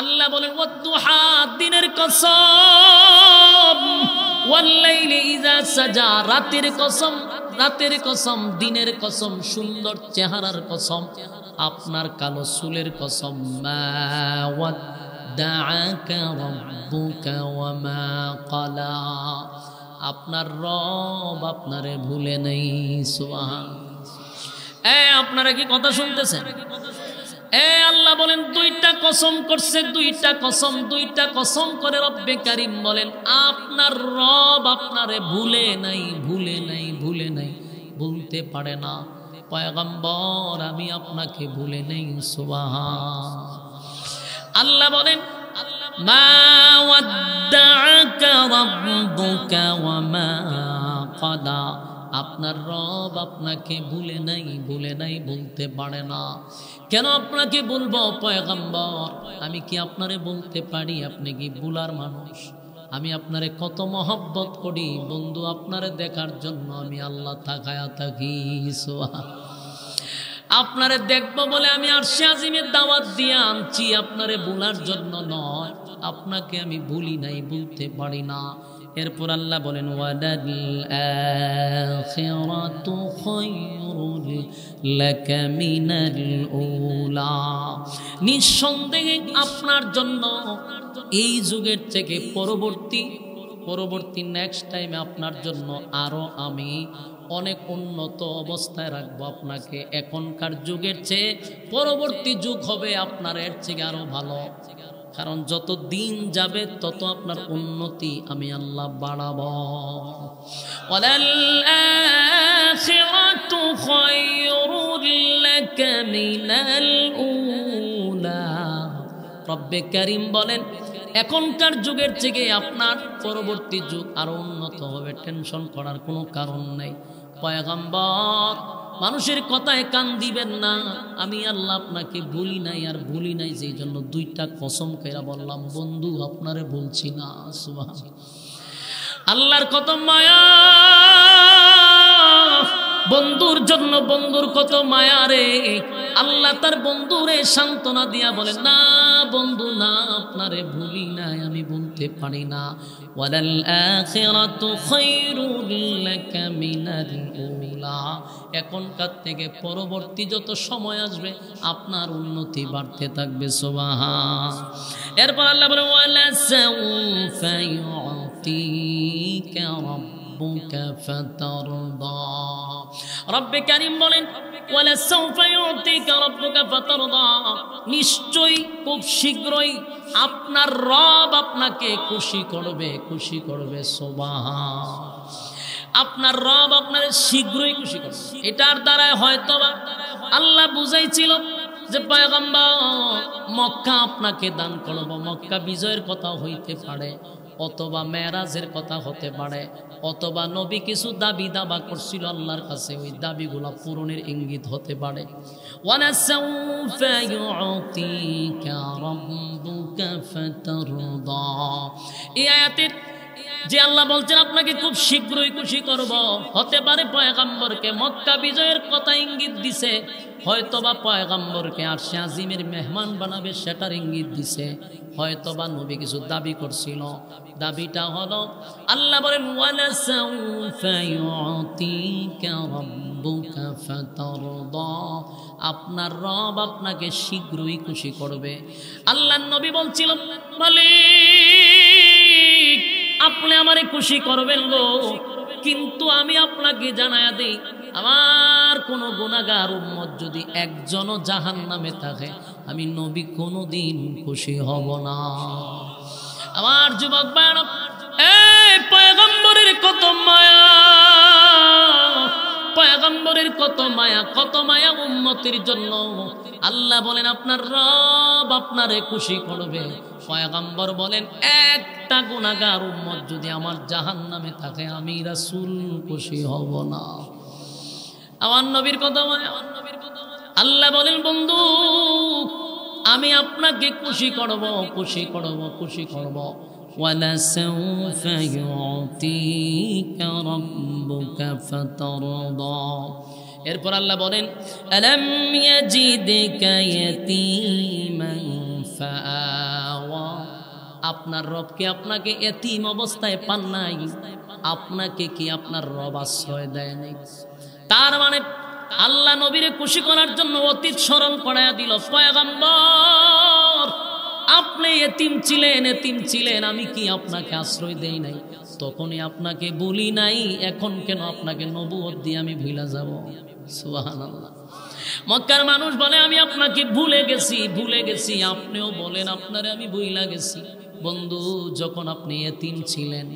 আল্লাহ বলেন দিনের কসম ইজা সাজা রাতের কসম রাতের কসম দিনের কসম সুন্দর চেহারার কসম আপনার কালো চুলের কসম মা আপনার রব আপনারে ভুলে নেই সোহান এ আপনারা কি কথা শুনতেছেন এ আল্লাহ বলেন দুইটা কসম করছে দুইটা কসম দুইটা কসম করে রব্বে কারিম বলেন আপনার রব আপনারে ভুলে নাই ভুলে নাই ভুলে নাই ভুলতে পারে না পয়গম্বর আমি আপনাকে ভুলে নাই সুবাহ আল্লাহ বলেন মা ما ودعك ربك وما قضى আপনার রব আপনাকে ভুলে নাই ভুলে নাই বলতে পারে না কেন আপনাকে বলবো পয়গম্বর আমি কি আপনারে বলতে পারি আপনি কি বুলার মানুষ আমি আপনারে কত মহব্বত করি বন্ধু আপনারে দেখার জন্য আমি আল্লাহ থাকায়া থাকি সোহা আপনারে দেখবো বলে আমি আর আজিমের দাওয়াত দিয়ে আনছি আপনারে বোলার জন্য নয় আপনাকে আমি ভুলি নাই বলতে পারি না এরপর আল্লাহ বলেন নিঃসন্দেহে আপনার জন্য এই যুগের থেকে পরবর্তী পরবর্তী নেক্সট টাইমে আপনার জন্য আরও আমি অনেক উন্নত অবস্থায় রাখবো আপনাকে এখনকার যুগের চেয়ে পরবর্তী যুগ হবে আপনার এর থেকে আরও ভালো কারণ যত দিন যাবে তত আপনার উন্নতি আমি আল্লাহ বাড়াব রব্বে করিম বলেন এখনকার যুগের থেকে আপনার পরবর্তী যুগ আরো উন্নত হবে টেনশন করার কোনো কারণ নেই পয়গম্বর মানুষের কথায় কান দিবেন না আমি আল্লাহ আপনাকে বলি নাই আর বলি নাই যেই জন্য দুইটা কসম খেরা বললাম বন্ধু আপনারে বলছি না আল্লাহর কত মায়া বন্ধুর জন্য বন্ধুর কত মায়া রে আল্লাহ তার বন্ধুরে সান্ত্বনা দিয়া বলে না বন্ধু না আপনারে ভুলি নাই আমি বলতে পারি না ওয়ালাল আখিরাতু খায়রুল লাকা মিনাল এখনকার থেকে পরবর্তী যত সময় আসবে আপনার উন্নতি বাড়তে থাকবে সোবাহা এরপর আল্লাহ বলেন খুব শীঘ্রই আপনার রব আপনাকে খুশি করবে খুশি করবে সোবাহা আপনার রব আপনার শীঘ্রই খুশি করবে এটার দ্বারাই হয়তো বা আল্লাহ বুঝাইছিল যে পয়গম্বা মক্কা আপনাকে দান করব মক্কা বিজয়ের কথা হইতে পারে অথবা মেরাজের কথা হতে পারে অথবা নবী কিছু দাবি দাবা করছিল আল্লাহর কাছে ওই দাবিগুলো পূরণের ইঙ্গিত হতে পারে এই আয়াতের যে আল্লাহ বলছেন আপনাকে খুব শীঘ্রই খুশি করব হতে পারে পয়গাম্বরকে মক্কা বিজয়ের কথা ইঙ্গিত দিছে হয়তোবা পয়গাম্বরকে আর সে আজিমের মেহমান বানাবে সেটার ইঙ্গিত দিছে হয়তোবা নবী কিছু দাবি করছিল দাবিটা হলো আল্লাহ আপনার রব আপনাকে শীঘ্রই খুশি করবে আল্লাহ নবী বলছিল আপনি আমারে খুশি করবেন গো কিন্তু আমি আপনাকে জানায়া দেই আমার কোন গুণাগার উম্মত যদি একজনও জাহান নামে থাকে আমি নবী কোনোদিন খুশি হব না আমার যুবক বায়ন পয়গম্বরের কত মায়া পয়গম্বরের কত মায়া কত মায়া উন্মতির জন্য আল্লাহ বলেন আপনার রব আপনারে খুশি করবে পয়গাম্বর বলেন একটা গুণাগার উম্মত যদি আমার জাহান নামে থাকে আমি রাসুল খুশি হব না আমার নবীর কথা আমার নবীর কথা আল্লাহ বলেন বন্ধু আমি আপনাকে খুশি করব খুশি করব খুশি করব এরপর আল্লাহ বলেন আলাম ইয়াজিদকা ইয়াতিমান ফা আপনার রবকে আপনাকে এতিম অবস্থায় পান নাই আপনাকে কি আপনার রব আশ্রয় দেয় নাই তার মানে আল্লাহ নবীরে খুশি করার জন্য অতীত স্মরণ করাইয়া দিল পয়গাম্বর আপনি এতিম ছিলেন এতিম ছিলেন আমি কি আপনাকে আশ্রয় দেই নাই তখনই আপনাকে বলি নাই এখন কেন আপনাকে নবুয়ত দিয়ে আমি ভুলা যাব সুবাহান মক্কার মানুষ বলে আমি আপনাকে ভুলে গেছি ভুলে গেছি আপনিও বলেন আপনারে আমি ভুইলা গেছি বন্ধু যখন আপনি এতিম ছিলেন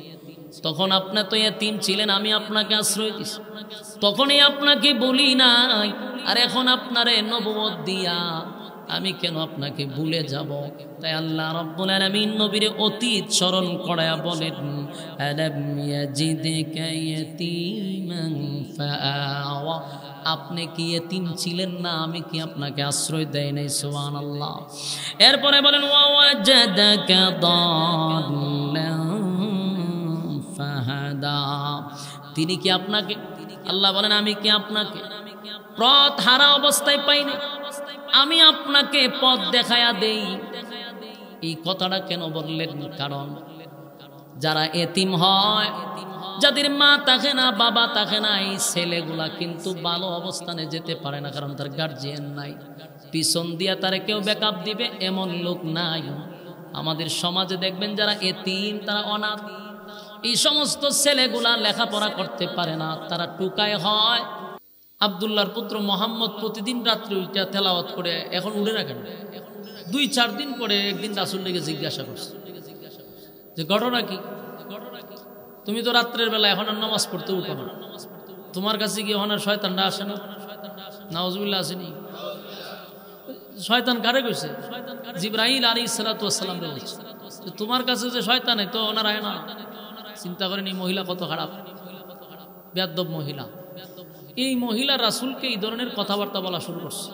তখন আপনার তো এতিম ছিলেন আমি আপনাকে আশ্রয় দিছি তখনই আপনাকে বলি নাই আর এখন এ নবমত দিয়া আমি কেন আপনাকে ভুলে যাব তাই আল্লাহ রব্বুল আমি নবীরে অতীত স্মরণ করায়া বলেন আপনি কি এতিম ছিলেন না আমি কি আপনাকে আশ্রয় দেয় নাই সোহান আল্লাহ এরপরে বলেন তিনি কি আপনাকে আল্লাহ বলেন আমি কি আপনাকে পথ হারা অবস্থায় পাইনি আমি আপনাকে পথ দেখায়া দেই এই কথাটা কেন বললেন কারণ যারা এতিম হয় যাদের মা থাকে না বাবা থাকে না এই ছেলেগুলা কিন্তু ভালো অবস্থানে যেতে পারে না কারণ তার গার্জিয়ান নাই পিছন দিয়া তারে কেউ ব্যাকআপ দিবে এমন লোক নাই আমাদের সমাজে দেখবেন যারা এতিম তারা অনাথ এই সমস্ত ছেলেগুলা লেখাপড়া করতে পারে না তারা টুকায় হয় আবদুল্লার পুত্র মোহাম্মদ প্রতিদিন রাত্রে উঠে তেলাওয়াত করে এখন উড়ে রাখেন দুই চার দিন পরে একদিন রাসুল্লিকে জিজ্ঞাসা করছে যে ঘটনা কি তুমি তো রাত্রের বেলা এখন আর নামাজ পড়তে উঠো না তোমার কাছে কি এখন আর শয়তানটা আসে না আসেনি শয়তান কারে কইছে জিব্রাহিল আলী সালাতাম তোমার কাছে যে শয়তান তো ওনার আয় না চিন্তা করেন এই মহিলা কত খারাপ বেদব মহিলা এই মহিলা রাসুলকে এই ধরনের কথাবার্তা বলা শুরু করছে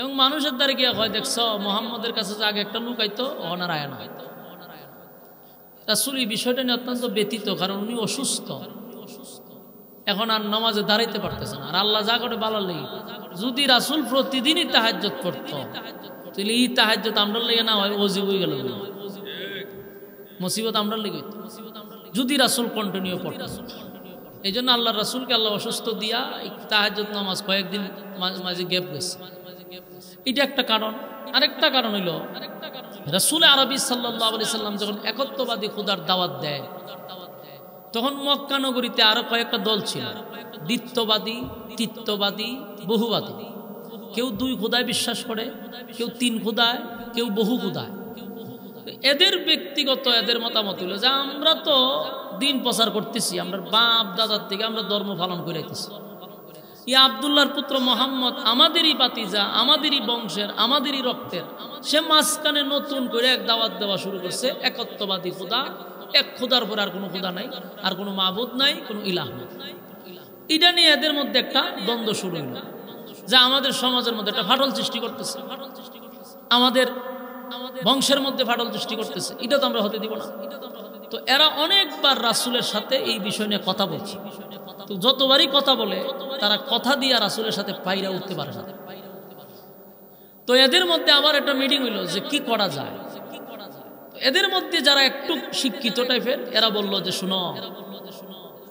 এবং মানুষের দ্বারা কি হয় দেখছ মোহাম্মদের কাছে যে আগে একটা লুকাইতো ওনার আয় না রাসুল এই বিষয়টা নিয়ে অত্যন্ত ব্যতীত কারণ উনি অসুস্থ এখন আর নামাজে দাঁড়াইতে পারতেছে না আর আল্লাহ যা করে ভালো লেগে যদি রাসুল প্রতিদিনই তাহাজ্যত করত তাহলে এই তাহাজ্যত আমরা লেগে না হয় অজিব হয়ে গেল মুসিবত আমরা লেগে যদি রাসুল কন্টিনিউ পড়ত এই জন্য আল্লাহ রাসুলকে আল্লাহ অসুস্থ দিয়া তাহাজ নামাজ কয়েকদিন মাঝে গেপ গেছে এটা একটা কারণ আরেকটা কারণ হইল আরেকটা রসুল আরবি সাল্লাহ সাল্লাম যখন একত্ববাদী খুদার দাওয়াত দেয় তখন মক্কা নগরীতে আরো কয়েকটা দল ছিল দ্বিত্ববাদী তিত্ববাদী বহুবাদী কেউ দুই খুদায় বিশ্বাস করে কেউ তিন খুদায় কেউ বহু খুদায় এদের ব্যক্তিগত এদের মতামত হলো যে আমরা তো দিন প্রচার করতেছি আমরা বাপ দাদার থেকে আমরা ধর্ম পালন করে রাখতেছি ইয়া আবদুল্লার পুত্র মোহাম্মদ আমাদেরই পাতিজা আমাদেরই বংশের আমাদেরই রক্তের সে মাঝখানে নতুন করে এক দাওয়াত দেওয়া শুরু করছে একত্ববাদী খুদা এক খুদার পর আর কোনো খুদা নাই আর কোনো মাহবুদ নাই কোনো ইলাহ নাই এটা নিয়ে এদের মধ্যে একটা দ্বন্দ্ব শুরু হলো যা আমাদের সমাজের মধ্যে একটা ফাটল সৃষ্টি করতেছে আমাদের বংশের মধ্যে ফাটল সৃষ্টি করতেছে এটা তো আমরা হতে দিব না তো এরা অনেকবার রাসুলের সাথে এই বিষয় নিয়ে কথা বলছে তো যতবারই কথা বলে তারা কথা দিয়ে রাসুলের সাথে পাইরা উঠতে পারে না তো এদের মধ্যে আবার একটা মিটিং হইল যে কি করা যায় এদের মধ্যে যারা একটু শিক্ষিত টাইপের এরা বলল যে শুনো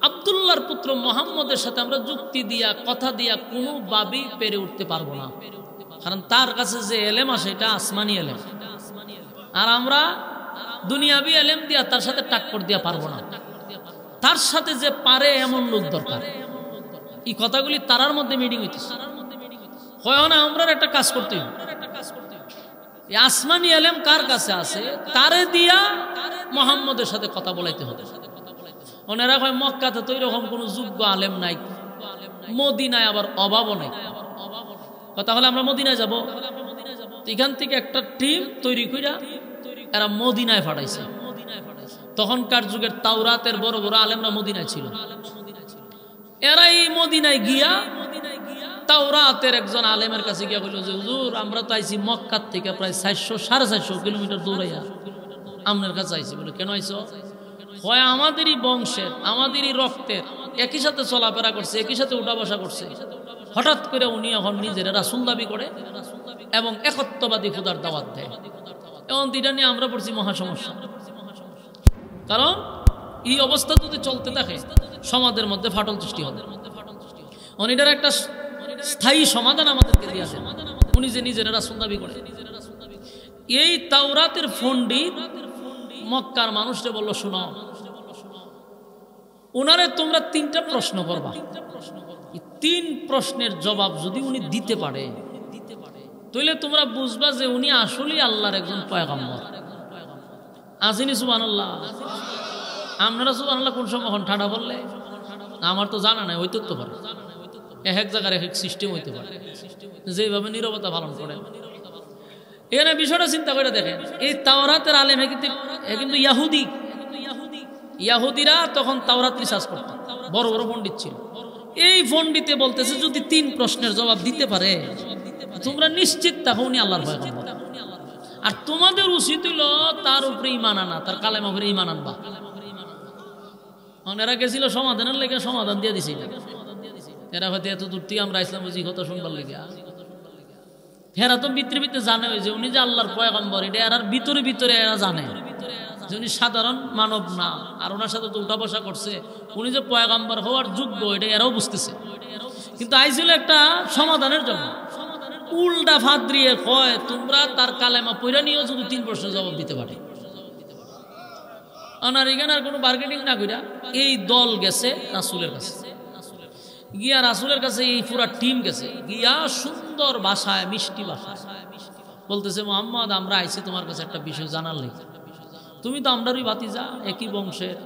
আবদুল্লার পুত্র মোহাম্মদের সাথে আমরা যুক্তি দিয়া কথা দিয়া কোনো বাবি পেরে উঠতে পারবো না কারণ তার কাছে যে এলেম আসে এটা আসমানি এলেম আর আমরা দুনিয়াবি এলেম দিয়া তার সাথে টাক্কর দিয়া পারবো না তার সাথে যে পারে এমন লোক দরকার এই কথাগুলি তারার মধ্যে মিটিং হইতেছে হয় না আমরা একটা কাজ করতে এই আসমানি আলেম কার কাছে আছে তারে দিয়া মোহাম্মদের সাথে কথা বলাইতে হবে ওনারা হয় মক্কাতে তো এরকম কোনো যোগ্য আলেম নাই মদিনায় আবার অভাব নাই হলে আমরা মদিনায় যাব এখান থেকে একটা টিম তৈরি কইরা এরা মদিনায় ফাটাইছে তখনকার যুগের তাওরাতের বড় বড় আলেমরা মদিনায় ছিল এরাই মদিনায় গিয়া তাওরাতের একজন আলেমের কাছে গিয়া বলল যে হুজুর আমরা তো আইছি মক্কার থেকে প্রায় চারশো সাড়ে চারশো কিলোমিটার দূরে আপনার কাছে আইছি বলে কেন আইস হয় আমাদেরই বংশের আমাদেরই রক্তের একই সাথে চলাফেরা করছে একই সাথে উঠা বসা করছে হঠাৎ করে উনি এখন নিজের রাসুন দাবি করে এবং একত্ববাদী খুদার দাওয়াত দেয় এবং দিটা নিয়ে আমরা পড়ছি মহাসমস্যা কারণ এই অবস্থা যদি চলতে থাকে সমাজের মধ্যে ফাটল সৃষ্টি হবে অনিটার একটা স্থায়ী সমাধান আমাদেরকে দিয়েছে উনি যে নিজেরা রাসুল দাবি করে এই তাওরাতের ফন্ডি মক্কার মানুষটা বলল শোনো ওনারে তোমরা তিনটা প্রশ্ন করবা তিন প্রশ্নের জবাব যদি উনি দিতে পারে তাহলে তোমরা বুঝবা যে উনি আসলেই আল্লাহর একজন পয়গাম্বর আসেনি সুবান আল্লাহ আপনারা সুবান আল্লাহ কোন সময় এখন ঠাডা বললে আমার তো জানা নাই হইতে তো পারে এক এক জায়গার এক এক সিস্টেম হইতে পারে যেভাবে নিরবতা পালন করে এখানে বিষয়টা চিন্তা করে দেখেন এই তাওরাতের আলেম কিন্তু ইয়াহুদি ইয়াহুদিরা তখন তাওরাত রিসার্চ করত বড় বড় পণ্ডিত ছিল এই পণ্ডিতে বলতেছে যদি তিন প্রশ্নের জবাব দিতে পারে তোমরা নিশ্চিত তাহো উনি আল্লাহর ভয় আর তোমাদের উচিত হইল তার উপরে ইমান আনা তার কালেম উপরে ইমান আনবা এরা গেছিল সমাধানের লেগে সমাধান দিয়ে দিছি এরা হয়তো এত দূর থেকে আমরা ইসলাম বুঝি কথা শুনবার লেগে ফেরা তো ভিতরে ভিতরে জানে যে উনি যে আল্লাহর পয়গম্বর এটা এরার ভিতরে ভিতরে এরা জানে যে উনি সাধারণ মানব না আর ওনার সাথে তো উঠা বসা করছে উনি যে পয়গম্বর হওয়ার যোগ্য এটা এরাও বুঝতেছে কিন্তু আইছিল একটা সমাধানের জন্য উল্টা ফাঁদ দিয়ে কয় তোমরা তার কালেমা পইরা নিয়েও শুধু তিন প্রশ্নের জবাব দিতে পারে আনার এখানে আর কোনো বার্গেনিং না কইরা এই দল গেছে রাসুলের কাছে গিয়া রাসুলের কাছে এই পুরা টিম গেছে গিয়া সুন্দর ভাষায় মিষ্টি ভাষায় বলতেছে মোহাম্মদ আমরা আইছি তোমার কাছে একটা বিষয় জানার লেগে তুমি তো আমরারই যা একই বংশের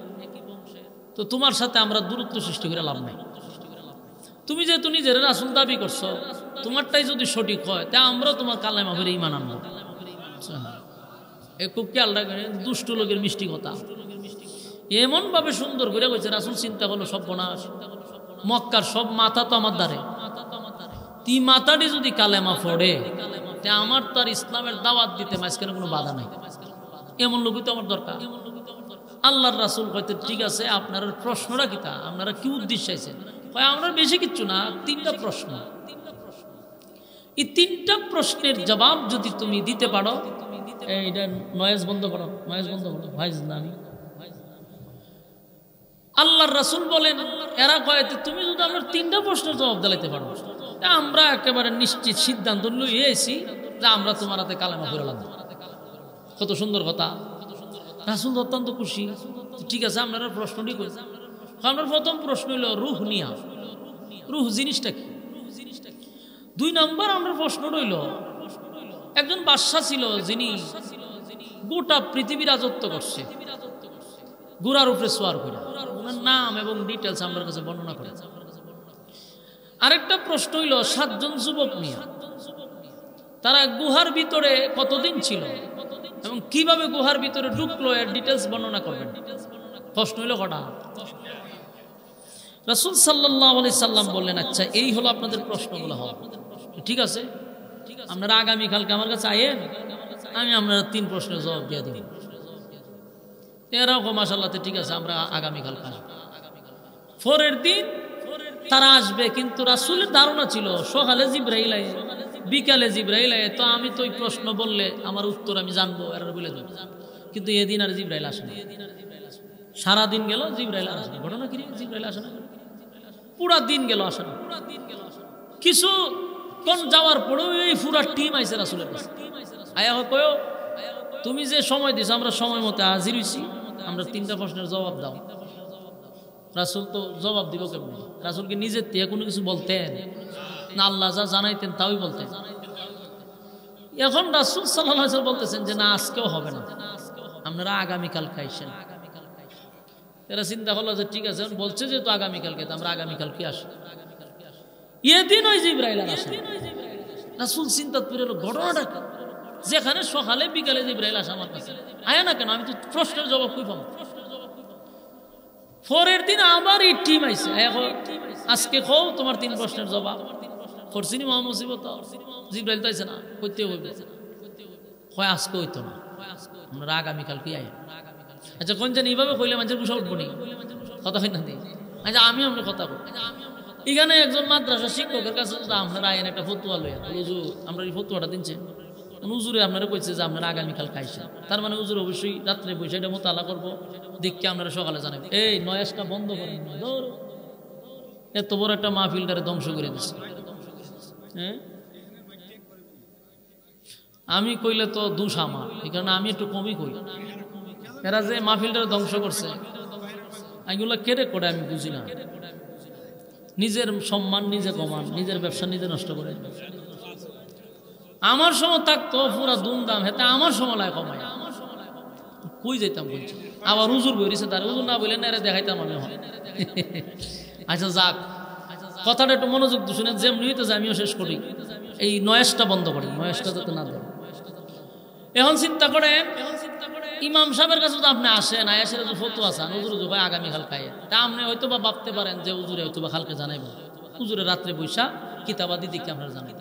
তো তোমার সাথে আমরা দূরত্ব সৃষ্টি করে লাভ নাই তুমি যেহেতু নিজের রাসুল দাবি করছো তোমারটাই যদি সঠিক হয় তা আমরাও তোমার কালেমা করে ইমান আনবো আচ্ছা। এ খুব খেয়াল রাখবেন দুষ্ট লোকের মিষ্টি কথা এমনভাবে সুন্দর করে গেছে রাসুল চিন্তা করলো সব বোনাস মক্কার সব মাথা তো আমার দ্বারে তি মাথাটি যদি কালেমা ফোড়ে তা আমার তো আর ইসলামের দাওয়াত দিতে মাঝখানে কোনো বাধা নাই এমন লোকই তো আমার দরকার আল্লাহর রাসুল কয়তে ঠিক আছে আপনার প্রশ্নটা কি তা আপনারা কি উদ্দেশ্য আছেন আমরা বেশি কিচ্ছু না তিনটা প্রশ্ন এই তিনটা প্রশ্নের জবাব যদি তুমি দিতে পারো এটা নয়েজ বন্ধ করো নয়েজ বন্ধ করো ভয়েস আল্লাহর রাসুল বলেন এরা কয়েতে তুমি যদি আমার তিনটা প্রশ্নের জবাব দিলাইতে পারো আমরা একেবারে নিশ্চিত সিদ্ধান্ত লইয়েছি যে আমরা তোমার হাতে কালেমা ফেরালাম কত সুন্দর কথা রাসুল অত্যন্ত খুশি ঠিক আছে আপনারা প্রশ্নটি করেছে আপনার প্রথম প্রশ্ন হলো রুহ নিয়া রুহ জিনিসটা কি দুই নম্বর আমরা প্রশ্ন রইল একজন বাদশাহ ছিল যিনি গোটা পৃথিবী রাজত্ব করছে গুড়ার উপরে সোয়ার করে ওনার নাম এবং ডিটেলস আমার কাছে বর্ণনা করে আরেকটা প্রশ্ন হইল সাতজন যুবক নিয়ে তারা গুহার ভিতরে কতদিন ছিল এবং কিভাবে গুহার ভিতরে ঢুকলো এর ডিটেলস বর্ণনা করবেন প্রশ্ন হইল কটা রাসুল সাল্লাহ আলি সাল্লাম বললেন আচ্ছা এই হলো আপনাদের প্রশ্নগুলো হওয়া ঠিক আছে আপনারা আগামীকালকে আমার কাছে আয়েন আমি আপনার তিন প্রশ্নের জবাব দিয়ে দিই এরকম মাসাল্লাতে ঠিক আছে আমরা আগামীকাল আসবো ফোরের দিন তারা আসবে কিন্তু রাসুলের ধারণা ছিল সকালে জিব্রাহিল আয়ে বিকালে জিব্রাহিল আয়ে তো আমি তো ওই প্রশ্ন বললে আমার উত্তর আমি জানবো এর বলে দেবো কিন্তু এদিন আর জিব্রাহিল আসে না সারাদিন গেল জিব্রাহিল আসে না ঘটনা কি জিব্রাহিল আসে না পুরা দিন গেল আসে না কিছু কোন যাওয়ার পরেও এই পুরা টিম আইসে রাসুলের আয়া কয়ও তুমি যে সময় দিছো আমরা সময় মতো হাজির হয়েছি আমরা তিনটা প্রশ্নের জবাব দাও রাসুল তো জবাব দিব কেমন রাসুলকে নিজের তিয়া কোনো কিছু বলতেন না আল্লাহ যা জানাইতেন তাও বলতেন এখন রাসুল সাল্লাহ বলতেছেন যে না আজকেও হবে না আপনারা আগামীকাল খাইছেন এরা চিন্তা করলো যে ঠিক আছে বলছে যে তো আগামীকালকে তো আমরা আগামীকালকে আসি এদিন ওই জিব্রাইল রাসুল চিন্তা ঘটনাটা কি যেখানে সকালে বিকালে জিব্রাইল আসে আমার কাছে আয়া না কেন আমি তো প্রশ্নের জবাব কই পাবো পরের দিন আবার এই টিম আইসে আজকে কও তোমার তিন প্রশ্নের জবাব করছিনি মহা জিব্রাইল তো আইসে না করতে হইবে হয় আজকে হইতো না আমরা আগামীকালকে আই আচ্ছা কোন জানি এইভাবে কইলে মানুষের কুশল উঠবো নি কথা হয় না দিই আচ্ছা আমি আমি কথা বলি এখানে একজন মাদ্রাসা শিক্ষকের কাছে আমার আইন একটা ফতুয়া লইয়া হুজুর আমরা এই ফতুয়াটা দিনছে উজুরে আপনারা কইছে যে আপনারা আগামীকাল খাইছে তার মানে উজুর অবশ্যই রাত্রে বসে এটা মোতালা করবো দেখকে আপনারা সকালে জানাবেন এই নয়াসটা বন্ধ করেন এত বড় একটা মা ফিল্ডারে ধ্বংস করে দিচ্ছে হ্যাঁ আমি কইলে তো দুষ আমার এই কারণে আমি একটু কমই কই এরা যে মাহফিলটা ধ্বংস করছে এগুলো কেড়ে করে আমি বুঝি না নিজের সম্মান নিজে কমান নিজের ব্যবসা নিজে নষ্ট করে আমার সময় থাকতো পুরা দুমদাম হেতে আমার সময় লাগে কমায় কই যাইতাম বলছি আবার উজুর বেরিয়েছে তার উজুর না বলে এরা দেখাইতাম আমি হয় আচ্ছা যাক কথাটা একটু মনোযোগ শুনে হইতে যে আমিও শেষ করি এই নয়েসটা বন্ধ করি নয়েসটা যাতে না দেয় এখন চিন্তা করে ইমাম সাহেবের কাছে তো আপনি আসেন আয়াসের তো ফতো আসান উজুর উজু ভাই আগামীকাল খাইয়ে তা আপনি হয়তো বা ভাবতে পারেন যে উজুরে হয়তো বা খালকে জানাইব উজুরে রাত্রে বৈশা কিতাবাদি দিকে আপনার জানাই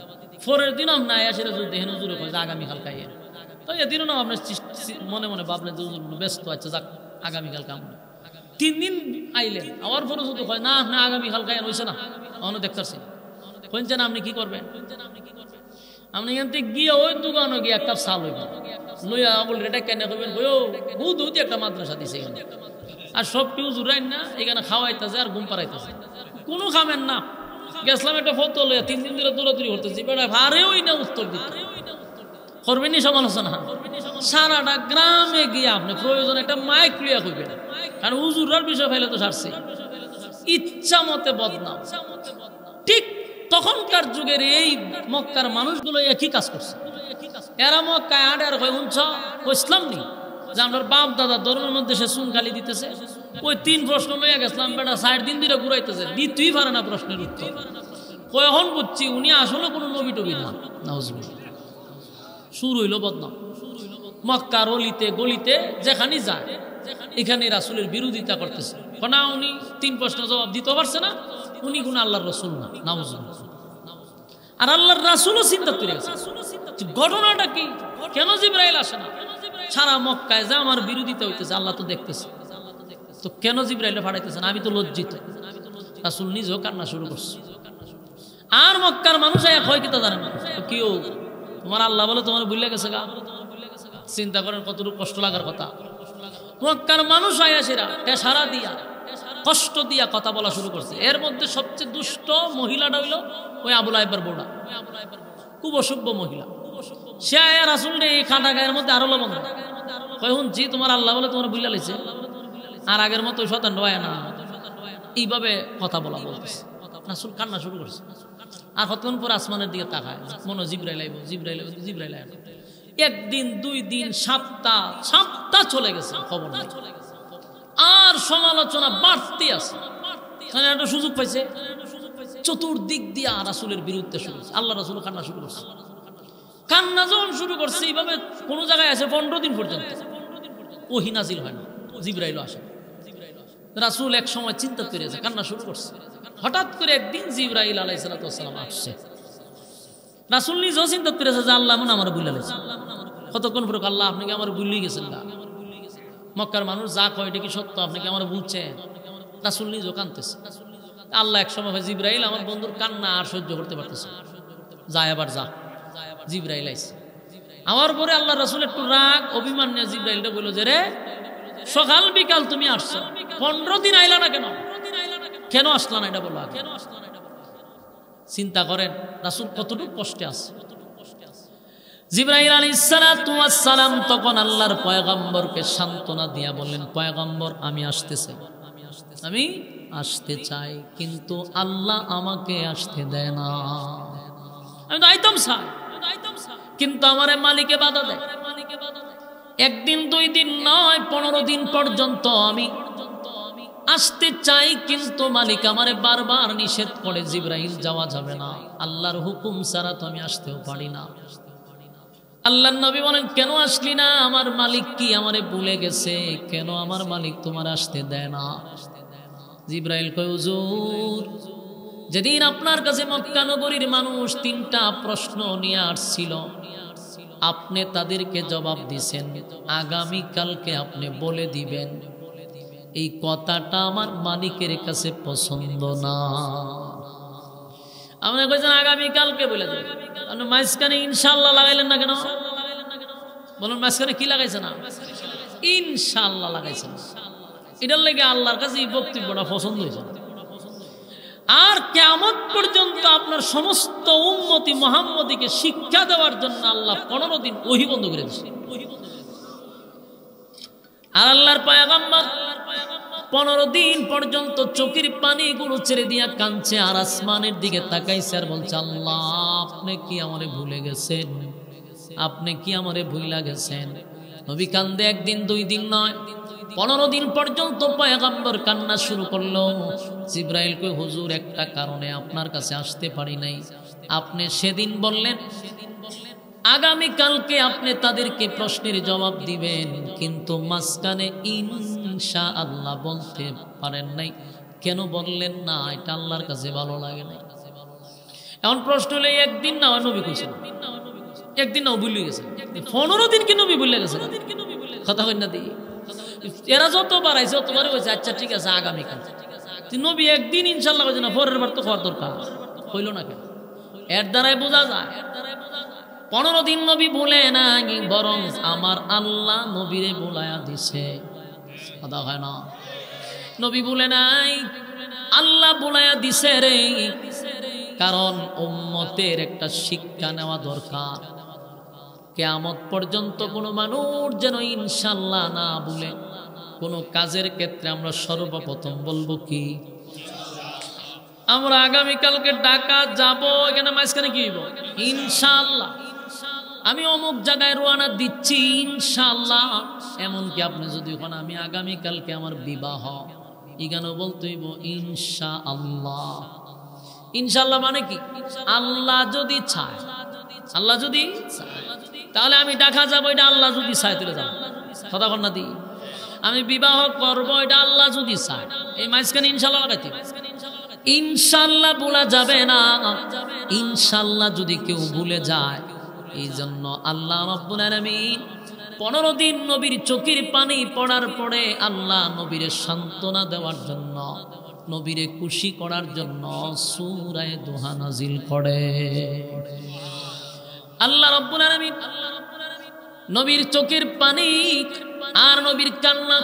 ফোরের দিন আপনি আয়াসের উজুর দেখেন উজুরে কয়ে যে আগামীকাল খাইয়ে তো এদিনও না আপনার মনে মনে ভাবলেন যে উজুর ব্যস্ত আছে আচ্ছা যাক আগামীকাল কামড়ে তিন দিন আইলেন আবার পরে শুধু কয় না আপনি আগামীকাল খাইয়েন রয়েছে না অন্য দেখতেছি কোন আপনি কি করবেন আপনি এখান থেকে গিয়ে ওই দোকানে গিয়ে একটা সাল হইবেন রেটা কেন দৌতি একটা মাদ্রাসা দিছে এখানে আর সব কেউ জুড়াইন না এখানে খাওয়াইতেছে আর ঘুম পাড়াইতেছে কোনো খামেন না গেছিলাম একটা ফটো তিন দিন ধরে দৌড়াদৌড়ি করতেছি বেড়া ভারেও না উত্তর দিতে করবেনি সমালোচনা সারাটা গ্রামে গিয়ে আপনি প্রয়োজন একটা মাইক ক্রিয়া করবেন কারণ উজুরার বিষয় ফেলে তো সারছে ইচ্ছা মতে বদনাম ঠিক তখনকার যুগের এই মক্কার মানুষগুলো একই কাজ করছে এরামও কায়াডের হয়ে উঞ্চ কইসলাম নি যে আমার বাপ দাদা ধর্মের মধ্যে সে গালি দিতেছে ওই তিন প্রশ্ন লইয়া গেছিলাম বেটা সাইড দিন দিলে ঘুরাইতেছে তুই পারে না প্রশ্নের উত্তর কখন বুঝছি উনি আসলে কোনো নবী টবি না নাউজবিল শুরু হইল বদনাম মক্কার অলিতে গলিতে যেখানে যায় এখানে রাসুলের বিরোধিতা করতেছে না উনি তিন প্রশ্ন জবাব দিতে পারছে না উনি কোনো আল্লাহর রসুল না নাউজবিল আর আল্লাহর রাসুলও চিন্তা তুলে গেছে ঘটনাটা কি কেন জিব্রাইল আসে না সারা মক্কায় যা আমার বিরোধিতা হইতেছে আল্লাহ তো দেখতেছে তো কেন জিব্রাইলে ফাটাইতেছে না আমি তো লজ্জিত রাসুল নিজেও কান্না শুরু করছে আর মক্কার মানুষ এক হয় তো জানে না কেউ তোমার আল্লাহ বলে তোমার ভুলে গেছে গা চিন্তা করেন কতটুকু কষ্ট লাগার কথা মক্কার মানুষ আয়া সেরা সারা দিয়া কষ্ট দিয়া কথা বলা শুরু করছে এর মধ্যে সবচেয়ে দুষ্ট মহিলাটা হইল ওই আবুল আইবার বোড়া খুব অসভ্য মহিলা সে আয়া রাসুল রে এই কাঁটা গায়ের মধ্যে আরো লবণ কখন জি তোমার আল্লাহ বলে তোমার বুঝলা লিছে আর আগের মতো ওই শতান ডয় না এইভাবে কথা বলা বলতেছে রাসুল কান্না শুরু করছে আর কতক্ষণ পরে আসমানের দিকে তাকায় মনে জিবরাই লাইব জিবরাই লাইব জিবরাই লাইব একদিন দুই দিন সাতটা সাতটা চলে গেছে খবর চলে গেছে আর সমালোচনা বাড়তে আছে একটা সুযোগ পাইছে চতুর্দিক দিয়ে রাসুলের বিরুদ্ধে শুরু হচ্ছে আল্লাহ রাসুল কান্না শুরু করছে কান্না যখন শুরু করছে এইভাবে কোনো জায়গায় আছে পনেরো দিন পর্যন্ত ওহি নাজিল হয় না জিব্রাইল আসে রাসুল এক সময় চিন্তা পেরেছে কান্না শুরু করছে হঠাৎ করে একদিন জিব্রাইল আলাই সালাতাম আসছে রাসুল নিজেও চিন্তা পেরেছে যে আল্লাহ মনে আমার বুঝলে কতক্ষণ পরে আল্লাহ আপনাকে আমার বুলিয়ে গেছেন না মক্কার মানুষ যা কয় এটা কি সত্য আপনি কি আমার বুঝছেন রাসুল নিজও কানতেছে আল্লাহ এক সময় হয় জিব্রাইল আমার বন্ধুর কান্না আর সহ্য করতে পারতেছে যা আবার যা জিব্রাইল আইসে আমার পরে আল্লাহ রাসুল একটু রাগ অভিমান নিয়ে জিব্রাইলটা বললো যে রে সকাল বিকাল তুমি আসছো পনেরো দিন আইলা না কেন কেন আসলা না এটা বলো কেন আসলা না এটা চিন্তা করেন রাসুল কতটুকু কষ্টে আছে জিব্রাহিল আলী সালাম তখন আল্লাহর পয়গম্বরকে সান্ত্বনা দিয়া বললেন পয়গম্বর আমি আসতে চাই আমি আসতে চাই কিন্তু আল্লাহ আমাকে আসতে দেয় না আমি তো আইতাম স্যার কিন্তু আমার মালিকে বাধা দেয় একদিন দুই দিন নয় পনেরো দিন পর্যন্ত আমি আসতে চাই কিন্তু মালিক আমারে বারবার নিষেধ করে জিব্রাহিল যাওয়া যাবে না আল্লাহর হুকুম ছাড়া তো আমি আসতেও পারি না আল্লাহ নবী বলেন কেন আসলি না আমার মালিক কি আমারে ভুলে গেছে কেন আমার মালিক তোমার আসতে দেয় না জিব্রাইল কয়জুর যেদিন আপনার কাছে মক্কানগরীর মানুষ তিনটা প্রশ্ন নিয়ে আসছিল আপনি তাদেরকে জবাব দিছেন আগামী কালকে আপনি বলে দিবেন এই কথাটা আমার মালিকের কাছে পছন্দ না আপনি কইছেন আগামী কালকে বলে দেবেন মাঝখানে ইনশাল্লাহ লাগাইলেন না কেন বলুন মাঝখানে কি লাগাইছে না ইনশাল্লাহ লাগাইছে এটার লেগে আল্লাহর কাছে এই বক্তব্যটা পছন্দ হয়েছে আর কেমন পর্যন্ত আপনার সমস্ত উন্মতি মোহাম্মদীকে শিক্ষা দেওয়ার জন্য আল্লাহ পনেরো দিন ওহি বন্ধ করে দিচ্ছে আর আল্লাহর পায়াগাম্মার পনেরো দিন পর্যন্ত চোখের পানি গুলো ছেড়ে দিয়া কাঁদছে আর আসমানের দিকে তাকাইছে আর বলছে আল্লাহ আপনি কি আমারে ভুলে গেছেন আপনি কি আমারে ভুইলা গেছেন নবী কান্দে একদিন দুই দিন নয় পনেরো দিন পর্যন্ত পয়গাম্বর কান্না শুরু করলো কই হুজুর একটা কারণে আপনার কাছে আসতে পারি নাই আপনি সেদিন বললেন আগামী কালকে আপনি তাদেরকে প্রশ্নের জবাব দিবেন কিন্তু মাঝখানে ইন ইনশা আল্লাহ বলতে পারেন নাই কেন বললেন না এটা আল্লাহর কাছে ভালো লাগে না এমন প্রশ্ন হলে একদিন না নবী কইছেন একদিন না ভুলে গেছেন পনেরো দিন কি নবী ভুলে গেছেন কথা কন্যা দিই এরা যত বাড়াইছে ততবারই বলছে আচ্ছা ঠিক আছে আগামীকাল নবী একদিন ইনশাল্লাহ বলছে না পরের বার তো হওয়ার দরকার হইল না কেন এর দ্বারাই বোঝা যায় পনেরো দিন নবী বলে না বরং আমার আল্লাহ নবীরে বলায়া দিছে কথা হয় না নবী বলে নাই আল্লাহ বলাইয়া দিছে রে কারণ উম্মতের একটা শিক্ষা নেওয়া দরকার কেয়ামত পর্যন্ত কোনো মানুষ যেন ইনশাল্লাহ না বলে কোনো কাজের ক্ষেত্রে আমরা সর্বপ্রথম বলবো কি আমরা আগামীকালকে ডাকা যাব এখানে মাঝখানে কি ইনশাল্লাহ আমি অমুক জায়গায় রোয়ানা দিচ্ছি ইনশাল্লাহ এমনকি আপনি যদি ওখানে আমি আগামীকালকে আমার বিবাহ ইগানো বলতেইব ইনশা আল্লাহ ইনশাল্লাহ মানে কি আল্লাহ যদি চায় আল্লাহ যদি তাহলে আমি দেখা যাবো এটা আল্লাহ যদি চায় তুলে যাবো কথা কন্যা দি আমি বিবাহ করবো এটা আল্লাহ যদি চায় এই মাঝখানে ইনশাল্লাহ লাগাইতে ইনশাল্লাহ বলা যাবে না ইনশাল্লাহ যদি কেউ ভুলে যায় এই জন্য আল্লাহ রব্বুল আলমী পনেরো দিন নবীর চোখের পানি পড়ার পরে আল্লাহ নবীরে সান্ত্বনা দেওয়ার জন্য নবীরে খুশি করার জন্য সুরায় দোহা নাজিল করে আল্লাহ রব্বুল আলমী নবীর চোখের পানি আর নবীর কান্না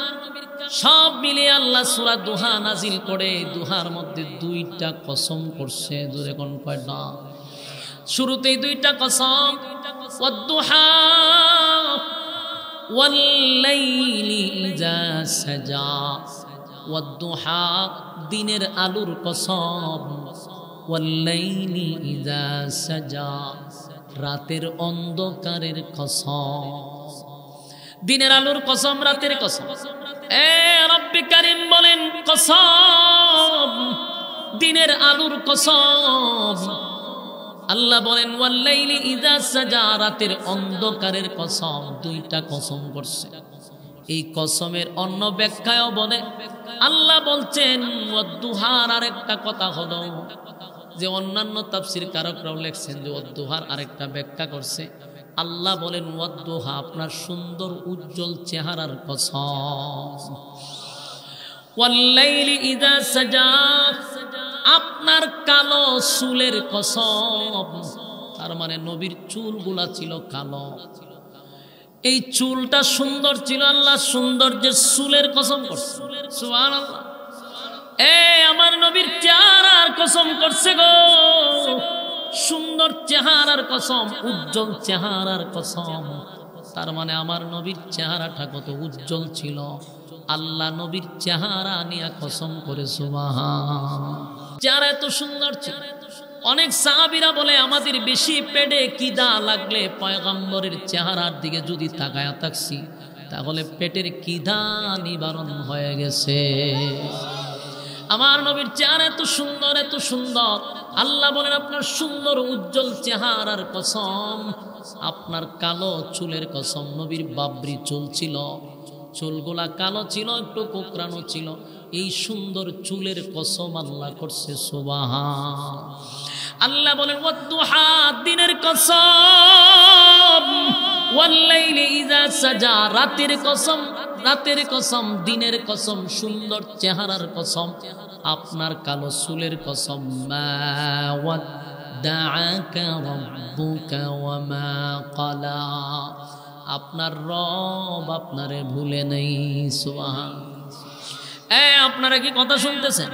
সব মিলে আল্লাহ সুরা দোহা নাজিল করে দোহার মধ্যে দুইটা কসম করছে দূরে কোন কয়টা শুরুতেই দুইটা কসম দিনের আলুর কসম রাতের অন্ধকারের কসম দিনের আলুর কসম রাতের কসম এ কারিম বলেন কসম দিনের আলুর কসম আল্লাহ বলেন সাজা রাতের অন্ধকারের কসম দুইটা কসম করছে এই কসমের অন্য ব্যাখ্যায় বলে আল্লাহ বলছেন ওয়াদ্দুহার আরেকটা কথা হল যে অন্যান্য তাপসির কারকরাও লেখছেন যে অদ্দুহার আরেকটা ব্যাখ্যা করছে আল্লাহ বলেন ওয়াদ্দুহা আপনার সুন্দর উজ্জ্বল চেহারার কসম ওয়াল্লাইলি সাজা সাজা আপনার কালো চুলের কসম তার মানে নবীর চুলগুলা ছিল কালো এই চুলটা সুন্দর ছিল আল্লাহ সৌন্দর্যের চুলের কসম করছে এ আমার নবীর চেহারার কসম করছে গো সুন্দর চেহারার কসম উজ্জ্বল চেহারার কসম তার মানে আমার নবীর চেহারাটা কত উজ্জ্বল ছিল আল্লাহ নবীর চেহারা নিয়ে কসম করে সুবাহা যারা এত সুন্দর ছিল অনেক সাহাবিরা বলে আমাদের বেশি পেটে কিদা লাগলে পয়গাম্বরের চেহারার দিকে যদি তাকায় থাকছি তাহলে পেটের কিদা নিবারণ হয়ে গেছে আমার নবীর চেহারা এত সুন্দর এত সুন্দর আল্লাহ বলেন আপনার সুন্দর উজ্জ্বল চেহারার কসম আপনার কালো চুলের কসম নবীর বাবরি চুল ছিল চুলগুলা কালো ছিল একটু কোকরানো ছিল এই সুন্দর চুলের কসম আল্লাহ করছে সোবাহা আল্লাহ বলেন ওয়াদ্দুহা দিনের কসম ওয়াল্লাইলি ইজা সাজা রাতের কসম রাতের কসম দিনের কসম সুন্দর চেহারার কসম আপনার কালো চুলের কসম মা ওয়াদ্দাআকা রাব্বুকা ওয়া মা আপনার রব আপনারে ভুলে নেই সুবহান এ আপনারা কি কথা শুনতেছেন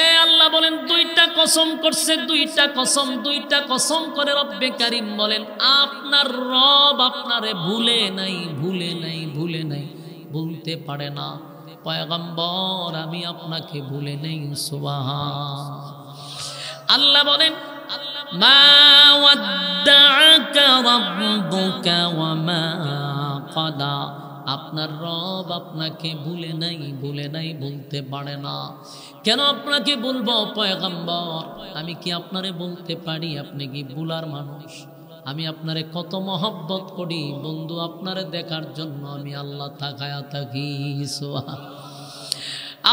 এ আল্লাহ বলেন দুইটা কসম করছে দুইটা কসম দুইটা কসম করে রব্বে কারিম বলেন আপনার রব আপনারে ভুলে নাই ভুলে নাই ভুলে নাই ভুলতে পারে না পয়গম্বর আমি আপনাকে ভুলে নেই সুবাহ আল্লাহ বলেন ما ودعك ربك وما قضى আপনার রব আপনাকে ভুলে নাই ভুলে নাই বলতে পারে না কেন আপনাকে বলবো পয়গম্বর আমি কি আপনারে বলতে পারি আপনি কি বুলার মানুষ আমি আপনারে কত মহব্বত করি বন্ধু আপনারে দেখার জন্য আমি আল্লাহ তাকায়া থাকি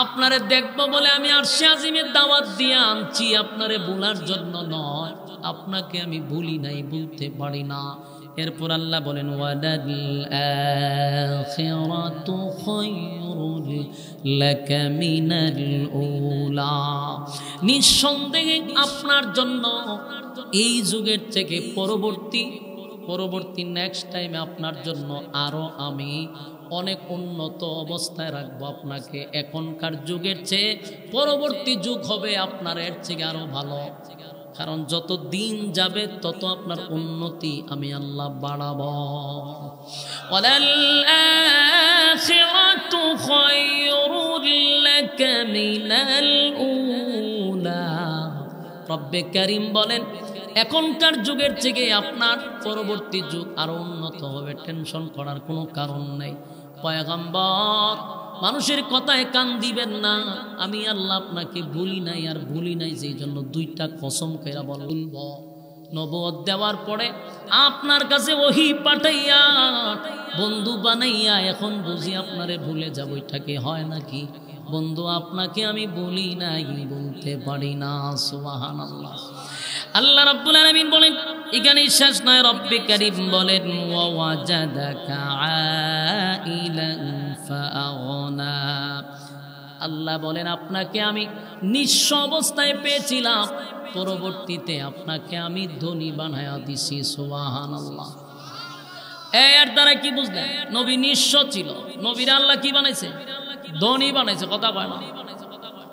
আপনারে দেখব বলে আমি আর আজিমের দাওয়াত দিয়ে আনছি আপনারে বলার জন্য নয় আপনাকে আমি ভুলি নাই বলতে পারি না এরপর আল্লাহ বলেন নিঃসন্দেহে আপনার জন্য এই যুগের থেকে পরবর্তী পরবর্তী নেক্সট টাইমে আপনার জন্য আরও আমি অনেক উন্নত অবস্থায় রাখবো আপনাকে এখনকার যুগের চেয়ে পরবর্তী যুগ হবে আপনার এর থেকে আরও ভালো কারণ যত দিন যাবে তত আপনার উন্নতি আমি আল্লাহ বাড়াব রব্বে করিম বলেন এখনকার যুগের থেকে আপনার পরবর্তী যুগ আরো উন্নত হবে টেনশন করার কোনো কারণ নেই পয়গাম্বর মানুষের কথায় কান দিবেন না আমি আল্লাহ আপনাকে বলি নাই আর বলি নাই যে জন্য দুইটা কসম কেরা বলব নবদ দেওয়ার পরে আপনার কাছে ওহি পাঠাইয়া বন্ধু বানাইয়া এখন বুঝি আপনারে ভুলে যাব ওইটাকে হয় নাকি বন্ধু আপনাকে আমি বলি নাই বলতে পারি না সুবাহান আল্লাহ আল্লাহ রাব্বুল আলামিন বলেন এখানে শেষ নয় রব্বে করিম বলেন ওয়া ওয়াজাদাকা আইলান আল্লাহ বলেন আপনাকে আমি নিঃস্ব অবস্থায় পেয়েছিলাম পরবর্তীতে আপনাকে আমি ধনী বানায়া দিছি সোহান আল্লাহ এর দ্বারা কি বুঝলে নবী নিঃস্ব ছিল নবীর আল্লাহ কি বানাইছে ধনী বানাইছে কথা কয় না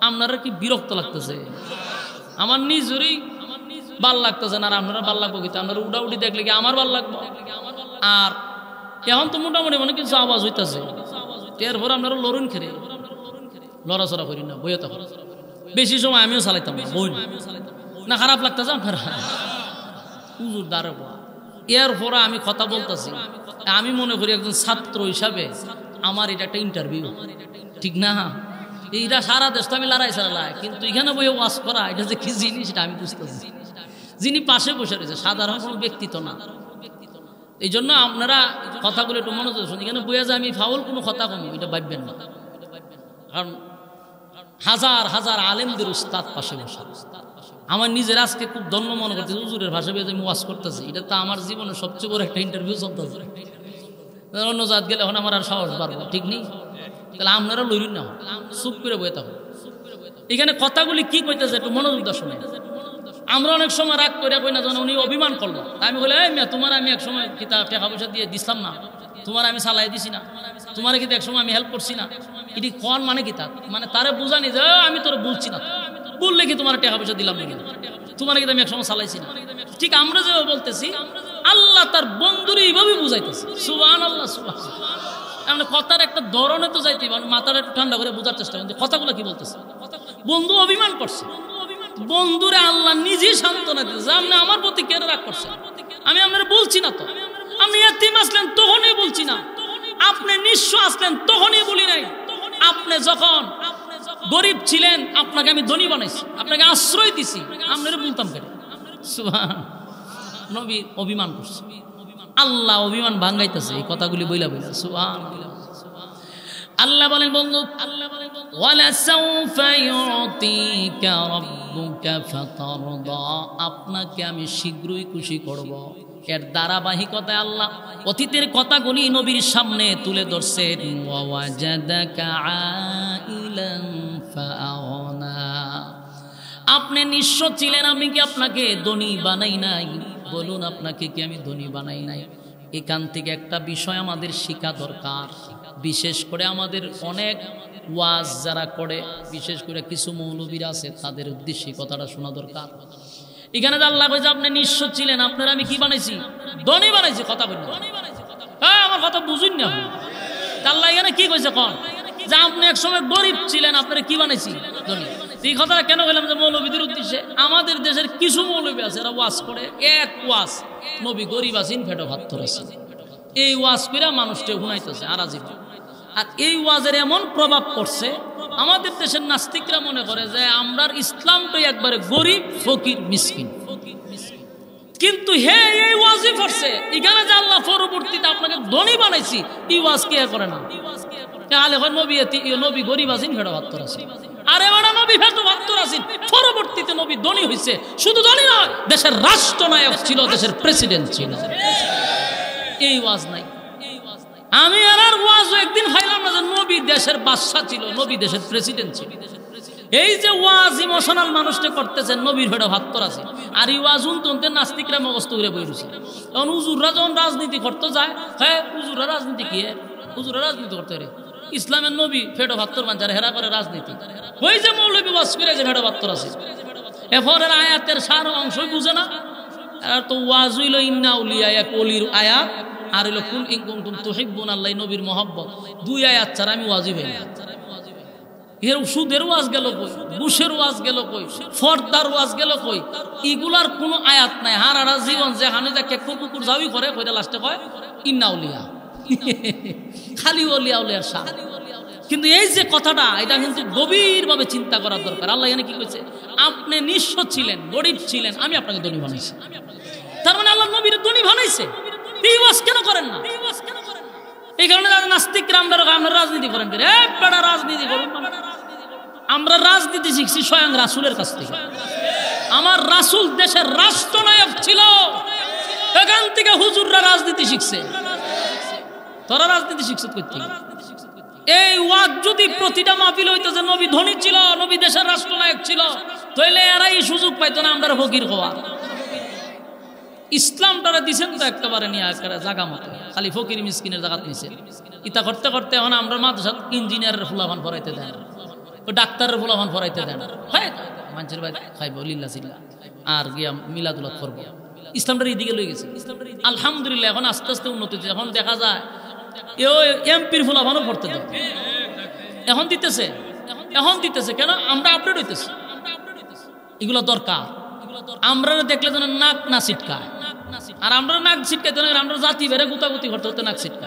আপনারা কি বিরক্ত লাগতেছে আমার নিজেরই ভাল লাগতেছে না আর আপনারা ভাল লাগবো কিন্তু আপনারা উডাউডি দেখলে কি আমার ভাল লাগবো আর এখন তো মোটামুটি অনেক কিছু আওয়াজ হইতেছে টের ভরে আপনারা লড়ুন খেরে লড়াচড়া করি না বইয়ে তখন বেশি সময় আমিও চালাইতাম না বই না খারাপ লাগতাম আপনারা উজুর দ্বারে এর পরে আমি কথা বলতেছি আমি মনে করি একজন ছাত্র হিসাবে আমার এটা একটা ইন্টারভিউ ঠিক না এইটা সারা দেশ তো আমি লড়াই সারালায় কিন্তু এখানে বইয়ে ওয়াশ করা এটা যে কি জিনিস এটা আমি বুঝতেছি যিনি পাশে বসে রয়েছে সাধারণ কোনো ব্যক্তিত্ব না এই জন্য আপনারা কথাগুলো একটু মনোযোগ শুনি কেন বইয়া যে আমি ফাউল কোনো কথা কম এটা ভাববেন না কারণ হাজার হাজার আলেমদের উস্তাদ পাশে বসা আমার নিজের আজকে খুব ধন্য মনে করতেছি উজুরের ভাষা আমি ওয়াজ করতেছি এটা তো আমার জীবনের সবচেয়ে বড় একটা ইন্টারভিউ চলতেছে অন্য জাত গেলে এখন আমার আর সাহস বাড়বো ঠিক নেই তাহলে আপনারা লইরুন না চুপ করে বয়ে থাকুন এখানে কথাগুলি কি কইতেছে একটু মনোযোগ দর্শনে আমরা অনেক সময় রাগ করে কই না জানো উনি অভিমান করলো আমি বলে এই মিয়া তোমার আমি এক সময় কিতাব টাকা পয়সা দিয়ে দিছিলাম না তোমার আমি চালাই দিছি না তোমার কিন্তু এক সময় আমি হেল্প করছি না এটি কন মানে কিতাব মানে তারা বুঝানি যে আমি তোর বলছি না বললে কি তোমার টাকা পয়সা দিলাম না তোমার কিন্তু আমি এক সময় চালাইছি না ঠিক আমরা যে বলতেছি আল্লাহ তার বন্ধুর এইভাবে বুঝাইতেছে সুবান আল্লাহ সুবান আমরা মানে কথার একটা ধরনে তো যাইতে মাথাটা একটু ঠান্ডা করে বোঝার চেষ্টা করছি কথাগুলো কি বলতেছে বন্ধু অভিমান করছে বন্ধুরা আল্লাহ নিজে সান্ত্বনা দিতে আপনি আমার প্রতি কেন রাগ করছেন আমি আপনার বলছি না তো আমি এতিম আসলেন তখনই বলছি না আপনি নিঃস্ব আসলেন তখনই বলি নাই আপনি যখন গরিব ছিলেন আপনাকে আমি ধনী বানাইছি আপনাকে আশ্রয় দিছি আপনার বলতাম কেন নবী অভিমান করছে আল্লাহ অভিমান ভাঙ্গাইতেছে এই কথাগুলি বইলা বইলা সুহান আল্লাহ বলেন বন্ধু আল্লাহ আপনাকে আমি শীঘ্রই খুশি করব। এর ধারাবাহিকতায় আল্লাহ অতীতের কথাগুলি নবীর সামনে তুলে ধরছেন আপনি নিঃস্ব ছিলেন আমি কি আপনাকে ধনী বানাই নাই বলুন আপনাকে কি আমি ধনী বানাই নাই এখান থেকে একটা বিষয় আমাদের শিখা দরকার বিশেষ করে আমাদের অনেক ওয়াজ যারা করে বিশেষ করে কিছু মৌলবীরা আছে তাদের উদ্দেশ্যে কথাটা শোনা দরকার এখানে আল্লাহ কয়েছে আপনি নিঃস্ব ছিলেন আপনার আমি কি বানাইছি ধনী বানাইছি কথা বলি হ্যাঁ আমার কথা বুঝুন না আল্লাহ এখানে কি কইছে কন যে আপনি একসময় গরিব ছিলেন আপনারা কি বানাইছি ধনী এই কথাটা কেন বললাম যে মৌলবীদের উদ্দেশ্যে আমাদের দেশের কিছু মৌলবী আছে এরা ওয়াজ করে এক ওয়াজ নবী গরিব আছেন ফেটো ভাত্তর আছেন এই ওয়াজ করে মানুষটা ঘুমাইতেছে আর আজীবন আর এই ওয়াজের এমন প্রভাব পড়ছে আমাদের দেশের নাস্তিকরা মনে করে যে আমরা ইসলামটাই একবারে গরিব ফকির মিসকিন কিন্তু হে এই ওয়াজই পড়ছে এখানে যে আল্লাহ পরবর্তীতে আপনাকে ধনী বানাইছি এই ওয়াজ কে করে না আলে হয় নবী নবী গরিব আছেন ফেরো ভাত্তর আছেন আরে বেড়া নবী ফেরো ভাত্তর আছেন পরবর্তীতে নবী ধনী হয়েছে শুধু ধনী নয় দেশের রাষ্ট্রনায়ক ছিল দেশের প্রেসিডেন্ট ছিল এই ওয়াজ নাই আমি আর আর একদিন খাইলাম না যে নবী দেশের বাদশাহ ছিল নবী দেশের প্রেসিডেন্ট ছিল এই যে ওয়াজ ইমোশনাল মানুষটা করতেছে নবীর ভেড়ে ভাত আছে আর এই ওয়াজ উনতে নাস্তিকরা মগস্ত করে বইরুছে তখন উজুররা যখন রাজনীতি করতে যায় হ্যাঁ উজুররা রাজনীতি কি উজুররা রাজনীতি করতে রে ইসলামের নবী ফেডো ভাত্তর মান যারা হেরা করে রাজনীতি ওই যে মৌলবী ওয়াজ করে যে ভেড়ো ভাত্তর আছে এফর আয়াতের সার অংশই বুঝে না আর তো ওয়াজ হইল ইন্না উলিয়া এক অলির আয়াত আর এলো কুল ইনকুম তুহিব্বুন আল্লাহ নবীর মহব্বত দুই আয়াত ছাড়া আমি ওয়াজিব হই এর সুদের ওয়াজ গেল কই বুশের ওয়াজ গেল কই ফর্দার ওয়াজ গেল কই ইগুলার কোনো আয়াত নাই হার আর জীবন যে হানে যাকে কেকুর কুকুর যাবি করে কইরা লাস্টে কয় ইন্নাউলিয়া খালি ওলিয়া উলিয়ার শাহ কিন্তু এই যে কথাটা এটা কিন্তু গভীরভাবে চিন্তা করার দরকার আল্লাহ এখানে কি কইছে আপনি নিঃস্ব ছিলেন গরিব ছিলেন আমি আপনাকে ধনী বানাইছি তার মানে আল্লাহ নবীর ধনী বানাইছে এই কারণে তারা নাস্তিকরা আমরা রাজনীতি করেন রে রাজনীতি আমরা রাজনীতি শিখছি স্বয়ং রাসুলের কাছ থেকে আমার রাসুল দেশের রাষ্ট্রনায়ক ছিল এখান থেকে হুজুররা রাজনীতি শিখছে তোরা রাজনীতি শিখছে করতে এই ওয়াজ যদি প্রতিটা মাহফিল হইতো যে নবী ধনী ছিল নবী দেশের রাষ্ট্রনায়ক ছিল তাইলে এরাই সুযোগ পাইতো না আমরা ফকির হওয়া ইসলাম তারা দিছেন তো একেবারে নিয়ে একেবারে জাগা মতো খালি ফকির মিসকিনের জাগাত নিছেন ইতা করতে করতে এখন আমরা মাদ্রাসা ইঞ্জিনিয়ারের ফুলাভান ফরাইতে দেন ডাক্তারের ফুলাভান ফরাইতে দেন মানুষের ভাই খাইব লিল্লা সিল্লা আর গিয়া মিলাদুলাত করব ইসলামটার এইদিকে লয়ে গেছে আলহামদুলিল্লাহ এখন আস্তে আস্তে উন্নতি হচ্ছে এখন দেখা যায় এও এমপির ফুলাভানও পড়তে দেয় এখন দিতেছে এখন দিতেছে কেন আমরা আপডেট হইতেছি এগুলো দরকার আমরা দেখলে যেন নাক না সিটকায় আর আমরা নাক ছিটকাইতে না আমরা জাতি বেড়ে গুতাগুতি করতে হতে নাক ছিটকা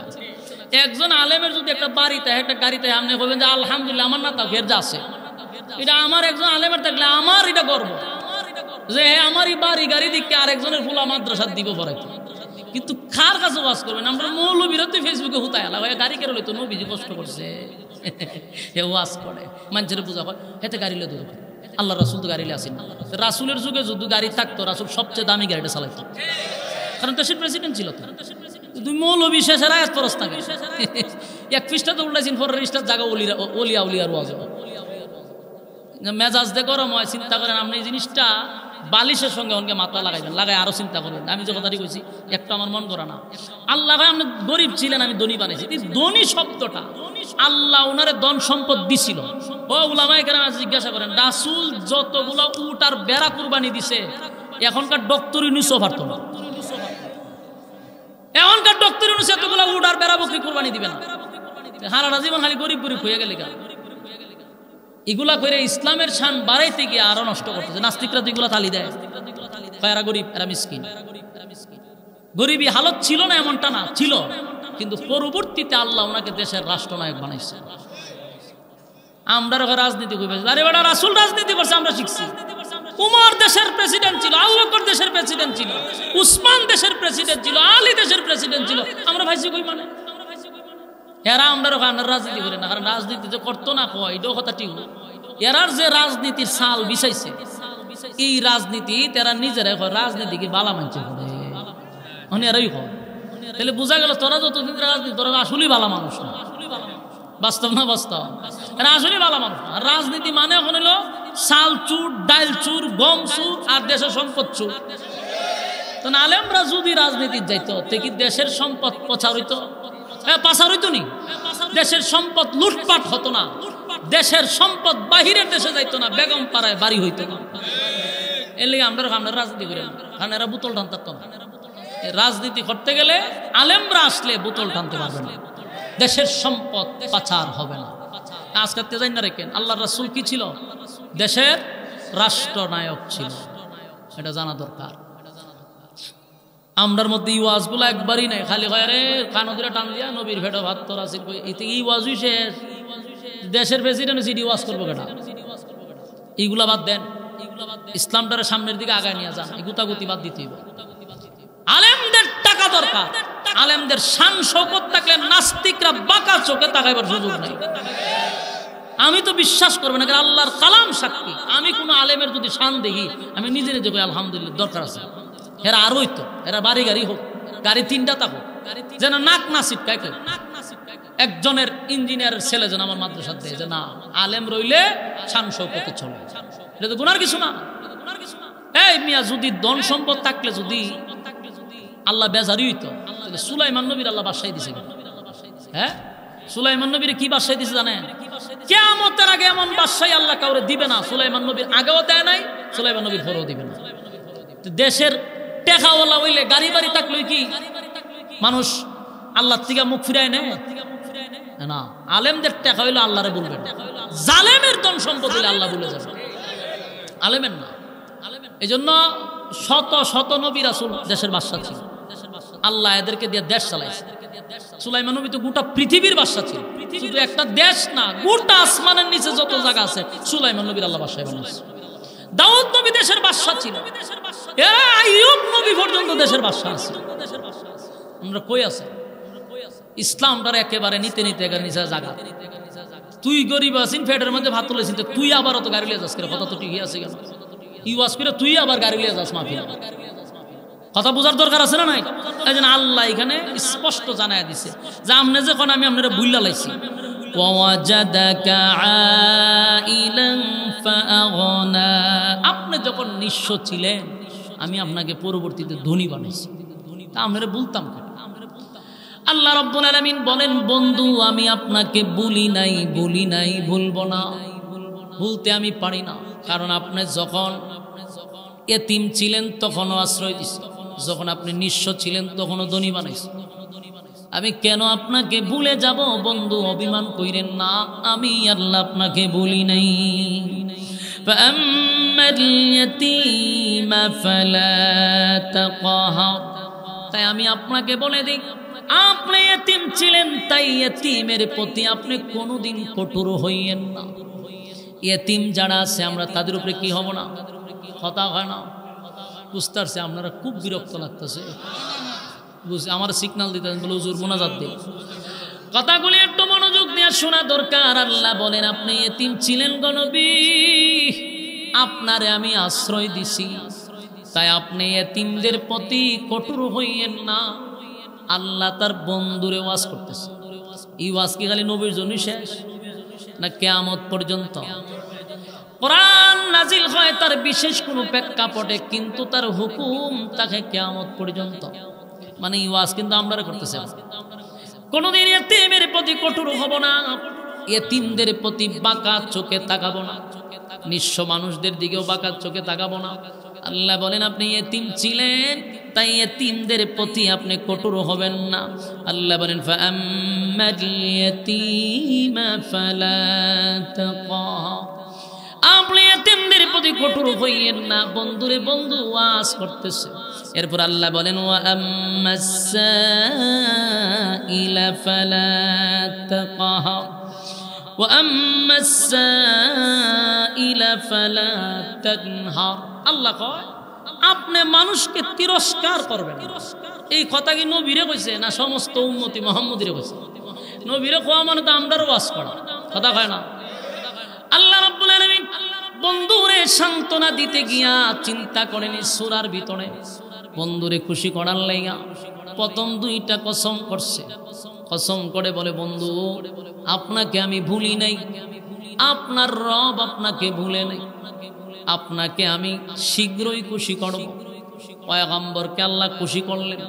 একজন আলেমের যদি একটা বাড়িতে একটা গাড়িতে আপনি বলবেন যে আলহামদুলিল্লাহ আমার নাতা তাও ঘের আছে এটা আমার একজন আলেমের থাকলে আমার এটা গর্ব যে হ্যাঁ এই বাড়ি গাড়ি দিকে আরেকজনের ফুলা মাদ্রাসার দিব পরে কিন্তু কার কাছে বাস করবেন আমরা মৌলবিরতে ফেসবুকে হুতায় আলা হয়ে গাড়ি কেরলে তো নবীজি কষ্ট করছে হে ওয়াস করে মানুষের পূজা করে হেতে গাড়ি লে দূর আল্লাহ রাসুল তো গাড়ি আসেন রাসুলের যুগে যদি গাড়ি থাকতো রাসুল সবচেয়ে দামি গাড়িটা চালাইতো কারণ দেশের প্রেসিডেন্ট ছিল তুমি মৌলবি শেষের আয়াত পরস থাকে এক খ্রিস্টা তো উল্লাইছেন পরের খ্রিস্টার জায়গা অলিরা অলিয়া উলিয়ার ওয়াজ মেজাজ দে গরম হয় চিন্তা করেন আপনি এই জিনিসটা বালিশের সঙ্গে অনেকে মাথা লাগাইবেন লাগাই আরো চিন্তা করবেন আমি যে কথাটি কইছি একটা আমার মন করা না আল্লাহ ভাই আপনি গরিব ছিলেন আমি ধনী বানিয়েছি এই ধনী শব্দটা আল্লাহ ওনারে দন সম্পদ দিছিল ও ভাই কেন জিজ্ঞাসা করেন রাসুল যতগুলো উট আর বেড়া কুরবানি দিছে এখনকার ডক্টর ইউনিসও পারত এখনকার ডক্টর অনুসারে এতগুলো উড আর বেড়া বকরি কোরবানি দিবে না হারা জীবন খালি গরিব গরিব হয়ে গেলে কেন এগুলা করে ইসলামের শান বাড়াইতে গিয়ে আরো নষ্ট করতেছে নাস্তিকরা তো এগুলা তালি দেয় এরা গরিব এরা মিসকিন গরিবী হালত ছিল না এমনটা না ছিল কিন্তু পরবর্তীতে আল্লাহ ওনাকে দেশের রাষ্ট্রনায়ক বানাইছে আমরা রাজনীতি করবে আরে বেটা রাসুল রাজনীতি করছে আমরা শিখছি উমর দেশের প্রেসিডেন্ট ছিল আল্লাকর দেশের প্রেসিডেন্ট ছিল উসমান দেশের প্রেসিডেন্ট ছিল আলী দেশের প্রেসিডেন্ট ছিল আমরা ভাইসি কই মানে এরা আমরা কানার রাজনীতি করে না কারণ রাজনীতি যে করতো না কয় এটাও কথা ঠিক না এরার যে রাজনীতির সাল বিষাইছে এই রাজনীতি তারা নিজেরাই কয় রাজনীতিকে বালা মানছে করে মানে এরাই কয় তাহলে বোঝা গেল তোরা যতদিন রাজনীতি তোরা আসলেই বালা মানুষ না বাস্তব না বাস্তব আসলেই বালা মানুষ না রাজনীতি মানে এখন হলো সাল চুর ডাইল চুর গম চুর আর দেশের সম্পদ চুর তো আলেমরা যদি রাজনীতির যাইতো দেখি দেশের সম্পদ প্রচার হইতো পাচার হইতো নি দেশের সম্পদ লুটপাট হতো না দেশের সম্পদ বাহিরের দেশে যাইতো না বেগম পাড়ায় বাড়ি হইতো না এলে আমরা আমরা রাজনীতি করি কারণ এরা বোতল টানতার তো রাজনীতি করতে গেলে আলেমরা আসলে বোতল টানতে পারবে না দেশের সম্পদ পাচার হবে না আজকে যাই না রেখেন আল্লাহ রাসুল কি ছিল দেশের রাষ্ট্রনায়ক ছিল এটা জানা দরকার আমরার মধ্যে এই একবারই নাই খালি হয় কানো দিলে টান দিয়া নবীর ভেটো ভাত তোর আসির শেষ দেশের প্রেসিডেন্ট সিডি ওয়াজ করবো কেটা এইগুলা বাদ দেন ইসলামটার সামনের দিকে আগায় নিয়ে যান গুতাগুতি বাদ দিতেই আলেমদের টাকা দরকার আলেমদের শান শৌকত থাকলে নাস্তিকরা বাঁকা চোখে তাকাইবার সুযোগ নেই আমি তো বিশ্বাস করবো না আল্লাহর কালাম সাক্ষী আমি কোনো আলেমের যদি শান দেখি আমি নিজে নিজে কই আলহামদুলিল্লাহ দরকার আছে এরা আরোই তো এরা বাড়ি গাড়ি হোক গাড়ি তিনটা তা হোক যেন নাক না ছিটকায় কেউ একজনের ইঞ্জিনিয়ারের ছেলে যেন আমার মাদ্রাসার দেয় যে না আলেম রইলে শান শৌকতে চলে এটা তো গুনার কিছু না এই মিয়া যদি দন সম্পদ থাকলে যদি আল্লাহ বেজারই তো সুলাইমান নবীর আল্লাহ বাসায় দিছে হ্যাঁ সুলাইমান নবীর কি বাসায় দিছে জানেন কেয়ামতের আগে এমন বাদশাহী আল্লাহ কাউরে দিবে না সুলাইমান নবীর আগেও দেয় নাই সুলাইমান নবীর পরেও দিবে না দেশের টেকাওয়ালা হইলে গাড়ি বাড়ি থাকলে কি মানুষ আল্লাহর থেকে মুখ ফিরায় নেয় না আলেমদের টেকা হইলে আল্লাহরে বলবেন জালেমের ধন সম্পদ হইলে আল্লাহ বলে যাবে আলেমের না এই জন্য শত শত নবীর রাসুল দেশের বাদশা ছিল আল্লাহ এদেরকে দিয়ে দেশ চালাইছে সুলাইমান নবী তো গোটা পৃথিবীর বাদশা ছিল শুধু একটা দেশ না গোটা আসমানের নিচে যত জায়গা আছে সুলাইমান নবীর আল্লাহ বাসায় বানাইছে দাউদ নবী দেশের বাদশা ছিল এরা আইয়ুব নবী পর্যন্ত দেশের বাদশা আছে আমরা কই আছে ইসলাম তারা একেবারে নিতে নিতে একেবারে নিচে জায়গা তুই গরিব আছিস ফেডের মধ্যে ভাত তুলেছিস তুই আবার অত গাড়ি লিয়ে যাস কথা তো ঠিকই আছে কেন ইউ আসবি তুই আবার গাড়ি লিয়ে যাস মাফিয়া কথা বোঝার দরকার আছে না নাই এই জন্য আল্লাহ এখানে স্পষ্ট জানাই দিছে যে আমনে যে কোন আমি আপনারা বুল্লা লাইছি আপনি যখন নিঃস্ব ছিলেন আমি আপনাকে পরবর্তীতে ধনী বানাইছি তা আপনারা বলতাম আল্লাহ রব্বুল আলমিন বলেন বন্ধু আমি আপনাকে বলি নাই বলি নাই ভুলব না ভুলতে আমি পারি না কারণ আপনি যখন এতিম ছিলেন তখনও আশ্রয় দিচ্ছেন যখন আপনি নিঃস্ব ছিলেন তখনও ধনী বানাইছেন আমি কেন আপনাকে ভুলে যাব বন্ধু অভিমান কইরেন না আমি আল্লাহ আপনাকে ভুলি নাই তাই আমি আপনাকে বলে দিই আপনি এতিম ছিলেন তাই এতিমের প্রতি আপনি কোনোদিন কঠোর হইয়েন না এতিম যারা আছে আমরা তাদের উপরে কি হব না কথা হয় না বুঝতারছে আপনারা খুব বিরক্ত লাগতেছে বুঝছি আমার সিগনাল দিতেন বলে হুজুর মোনাজাত দিন কথাগুলি একটু মনোযোগ দিয়ে শোনা দরকার আল্লাহ বলেন আপনি এতিম ছিলেন গণবী আপনারে আমি আশ্রয় দিছি তাই আপনি এতিমদের প্রতি কঠোর হইয়েন না আল্লাহ তার বন্ধুরে ওয়াজ করতেছে এই ওয়াজ কি খালি নবীর জন্য শেষ না কেয়ামত পর্যন্ত কোরআন নাজিল হয় তার বিশেষ কোনো প্রেক্ষাপটে কিন্তু তার হুকুম তাকে কেয়ামত পর্যন্ত মানে ইওয়াজ কিন্তু আমরা করতেছে কোনোদিন এতিমের প্রতি কঠোর হব না এতিমদের প্রতি বাঁকা চোখে তাকাবো না নিঃস্ব মানুষদের দিকেও বাঁকা চোখে তাকাবো না আল্লাহ বলেন আপনি এতিম ছিলেন তাই এতিমদের প্রতি আপনি কঠোর হবেন না আল্লাহ বলেন ফাম্মাল ফালা আপনি এতিমদের প্রতি কঠোর হইয়েন না বন্ধুরে বন্ধু ওয়াজ করতেছে এরপর আল্লাহ বলেন ওয়া ইলা ফালা তাকহার وأما السائل فلا تنهر আল্লাহ কয় আপনি মানুষকে তিরস্কার করবেন এই কথা কি নবীরে কইছে না সমস্ত উন্মতি মোহাম্মদীরে কইছে নবীরে কোয়া মানে তো আমরারও বাস করা কথা কয় না আল্লাহ বন্ধুরে সান্ত্বনা দিতে গিয়া চিন্তা করেনি সুরার ভিতরে বন্ধুরে খুশি করার লাইয়া প্রথম দুইটা কসম করছে কসম করে বলে বন্ধু আপনাকে আমি ভুলি নাই আপনার রব আপনাকে ভুলে নাই আপনাকে আমি শীঘ্রই খুশি করব পয়গম্বরকে আল্লাহ খুশি করলেন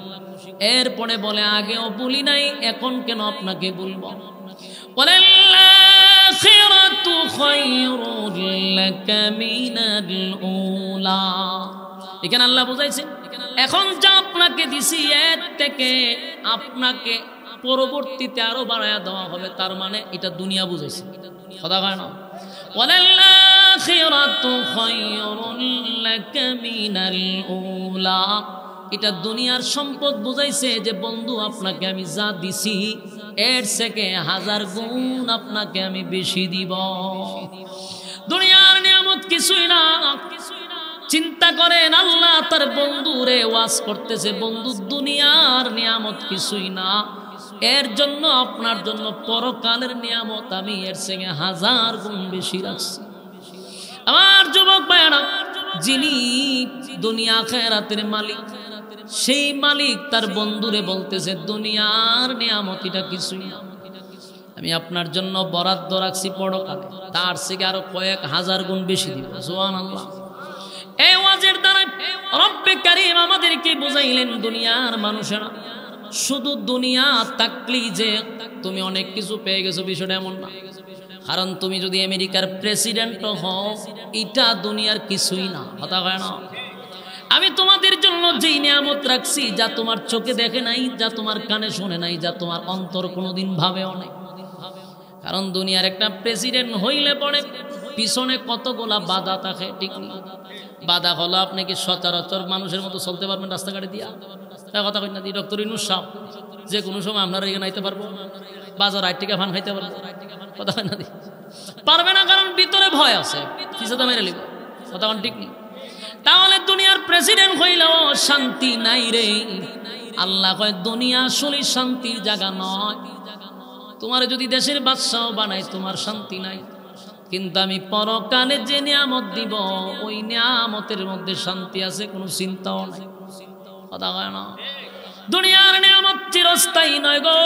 এরপরে বলে আগেও ভুলি নাই এখন কেন আপনাকে বলবো বলে الآخرة خير لك من الأولى এখানে আল্লাহ বুঝাইছেন এখন যা আপনাকে দিছি এর থেকে আপনাকে পরবর্তীতে আরো বাড়ায় দেওয়া হবে তার মানে এটা দুনিয়া বুঝাইছে কথা কয় না এটা দুনিয়ার সম্পদ বুঝাইছে যে বন্ধু আপনাকে আমি যা দিছি এর থেকে হাজার গুণ আপনাকে আমি বেশি দিব দুনিয়ার নিয়ামত কিছুই না চিন্তা করেন আল্লাহ তার বন্ধুরে ওয়াজ করতেছে বন্ধু দুনিয়ার নিয়ামত কিছুই না এর জন্য আপনার জন্য পরকালের নিয়ামত আমি এর সঙ্গে হাজার গুণ বেশি রাখছি আমার যুবক ভাইয়ারা যিনি দুনিয়া খেরাতের মালিক সেই মালিক তার বন্ধুরে বলতেছে দুনিয়ার নিয়ামতিটা কিছুই আমি আপনার জন্য বরাদ্দ রাখছি পরকালে তার থেকে আরো কয়েক হাজার গুণ বেশি দিব জোয়ান ওয়াজের দ্বারা আমাদেরকে বুঝাইলেন দুনিয়ার মানুষেরা শুধু দুনিয়া তাকলি যে তুমি অনেক কিছু পেয়ে গেছো বিষয়টা এমন না কারণ তুমি যদি আমেরিকার প্রেসিডেন্ট হও এটা দুনিয়ার কিছুই না কথা হয় না আমি তোমাদের জন্য যেই নিয়ামত রাখছি যা তোমার চোখে দেখে নাই যা তোমার কানে শোনে নাই যা তোমার অন্তর কোনোদিন ভাবে অনেক কারণ দুনিয়ার একটা প্রেসিডেন্ট হইলে পরে পিছনে কতগুলা বাধা থাকে ঠিক বাধা হলো আপনি কি সচরাচর মানুষের মতো চলতে পারবেন রাস্তাঘাটে দিয়া তাই কথা কই না দি ডক্টর ইনুস সাহ যে কোনো সময় আপনারা এখানে আইতে পারবো বাজার আট টিকা ফান খাইতে পারবো কথা কই না দি পারবে না কারণ ভিতরে ভয় আছে তো মেরে লিব কথা ঠিক নেই তাহলে দুনিয়ার প্রেসিডেন্ট হইলেও শান্তি নাই রে আল্লাহ কয় দুনিয়া আসলে শান্তির জায়গা নয় তোমার যদি দেশের বাদশাহ বানাই তোমার শান্তি নাই কিন্তু আমি পরকালে যে নিয়ামত দিব ওই নিয়ামতের মধ্যে শান্তি আছে কোনো চিন্তাও নাই কথা হয় না দুনিয়ার নিয়ামত চিরস্থায়ী নয় গো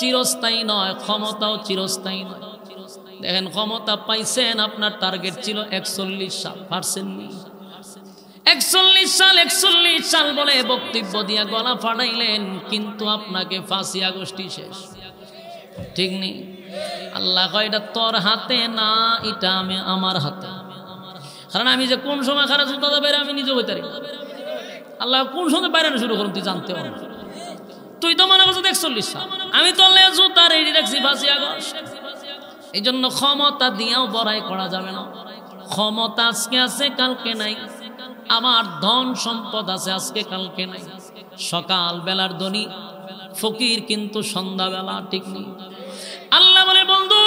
চিরস্থায়ী নয় ক্ষমতাও চিরস্থায়ী নয় দেখেন ক্ষমতা পাইছেন আপনার টার্গেট ছিল একচল্লিশ সাল পারছেন একচল্লিশ সাল একচল্লিশ সাল বলে বক্তব্য দিয়া গলা ফাটাইলেন কিন্তু আপনাকে ফাঁসি আগস্টই শেষ ঠিক নেই আল্লাহ কয় এটা তোর হাতে না এটা আমি আমার হাতে কারণ আমি যে কোন সময় খারাপ দাদা বেড়ে আমি নিজে হইতে আল্লাহ কোন সময় বাইরানো শুরু করুন তুই জানতে পারবো তুই তো মনে করছো একচল্লিশ সাল আমি তো জুতার এই রাখছি ফাঁসি আগস্ট এই জন্য ক্ষমতা দিয়েও বড়াই করা যাবে না ক্ষমতা আজকে আছে কালকে নাই আমার ধন সম্পদ আছে আজকে কালকে নাই সকাল বেলার ধনি ফকির কিন্তু সন্ধ্যাবেলা ঠিক নেই আল্লাহ বলে বন্ধু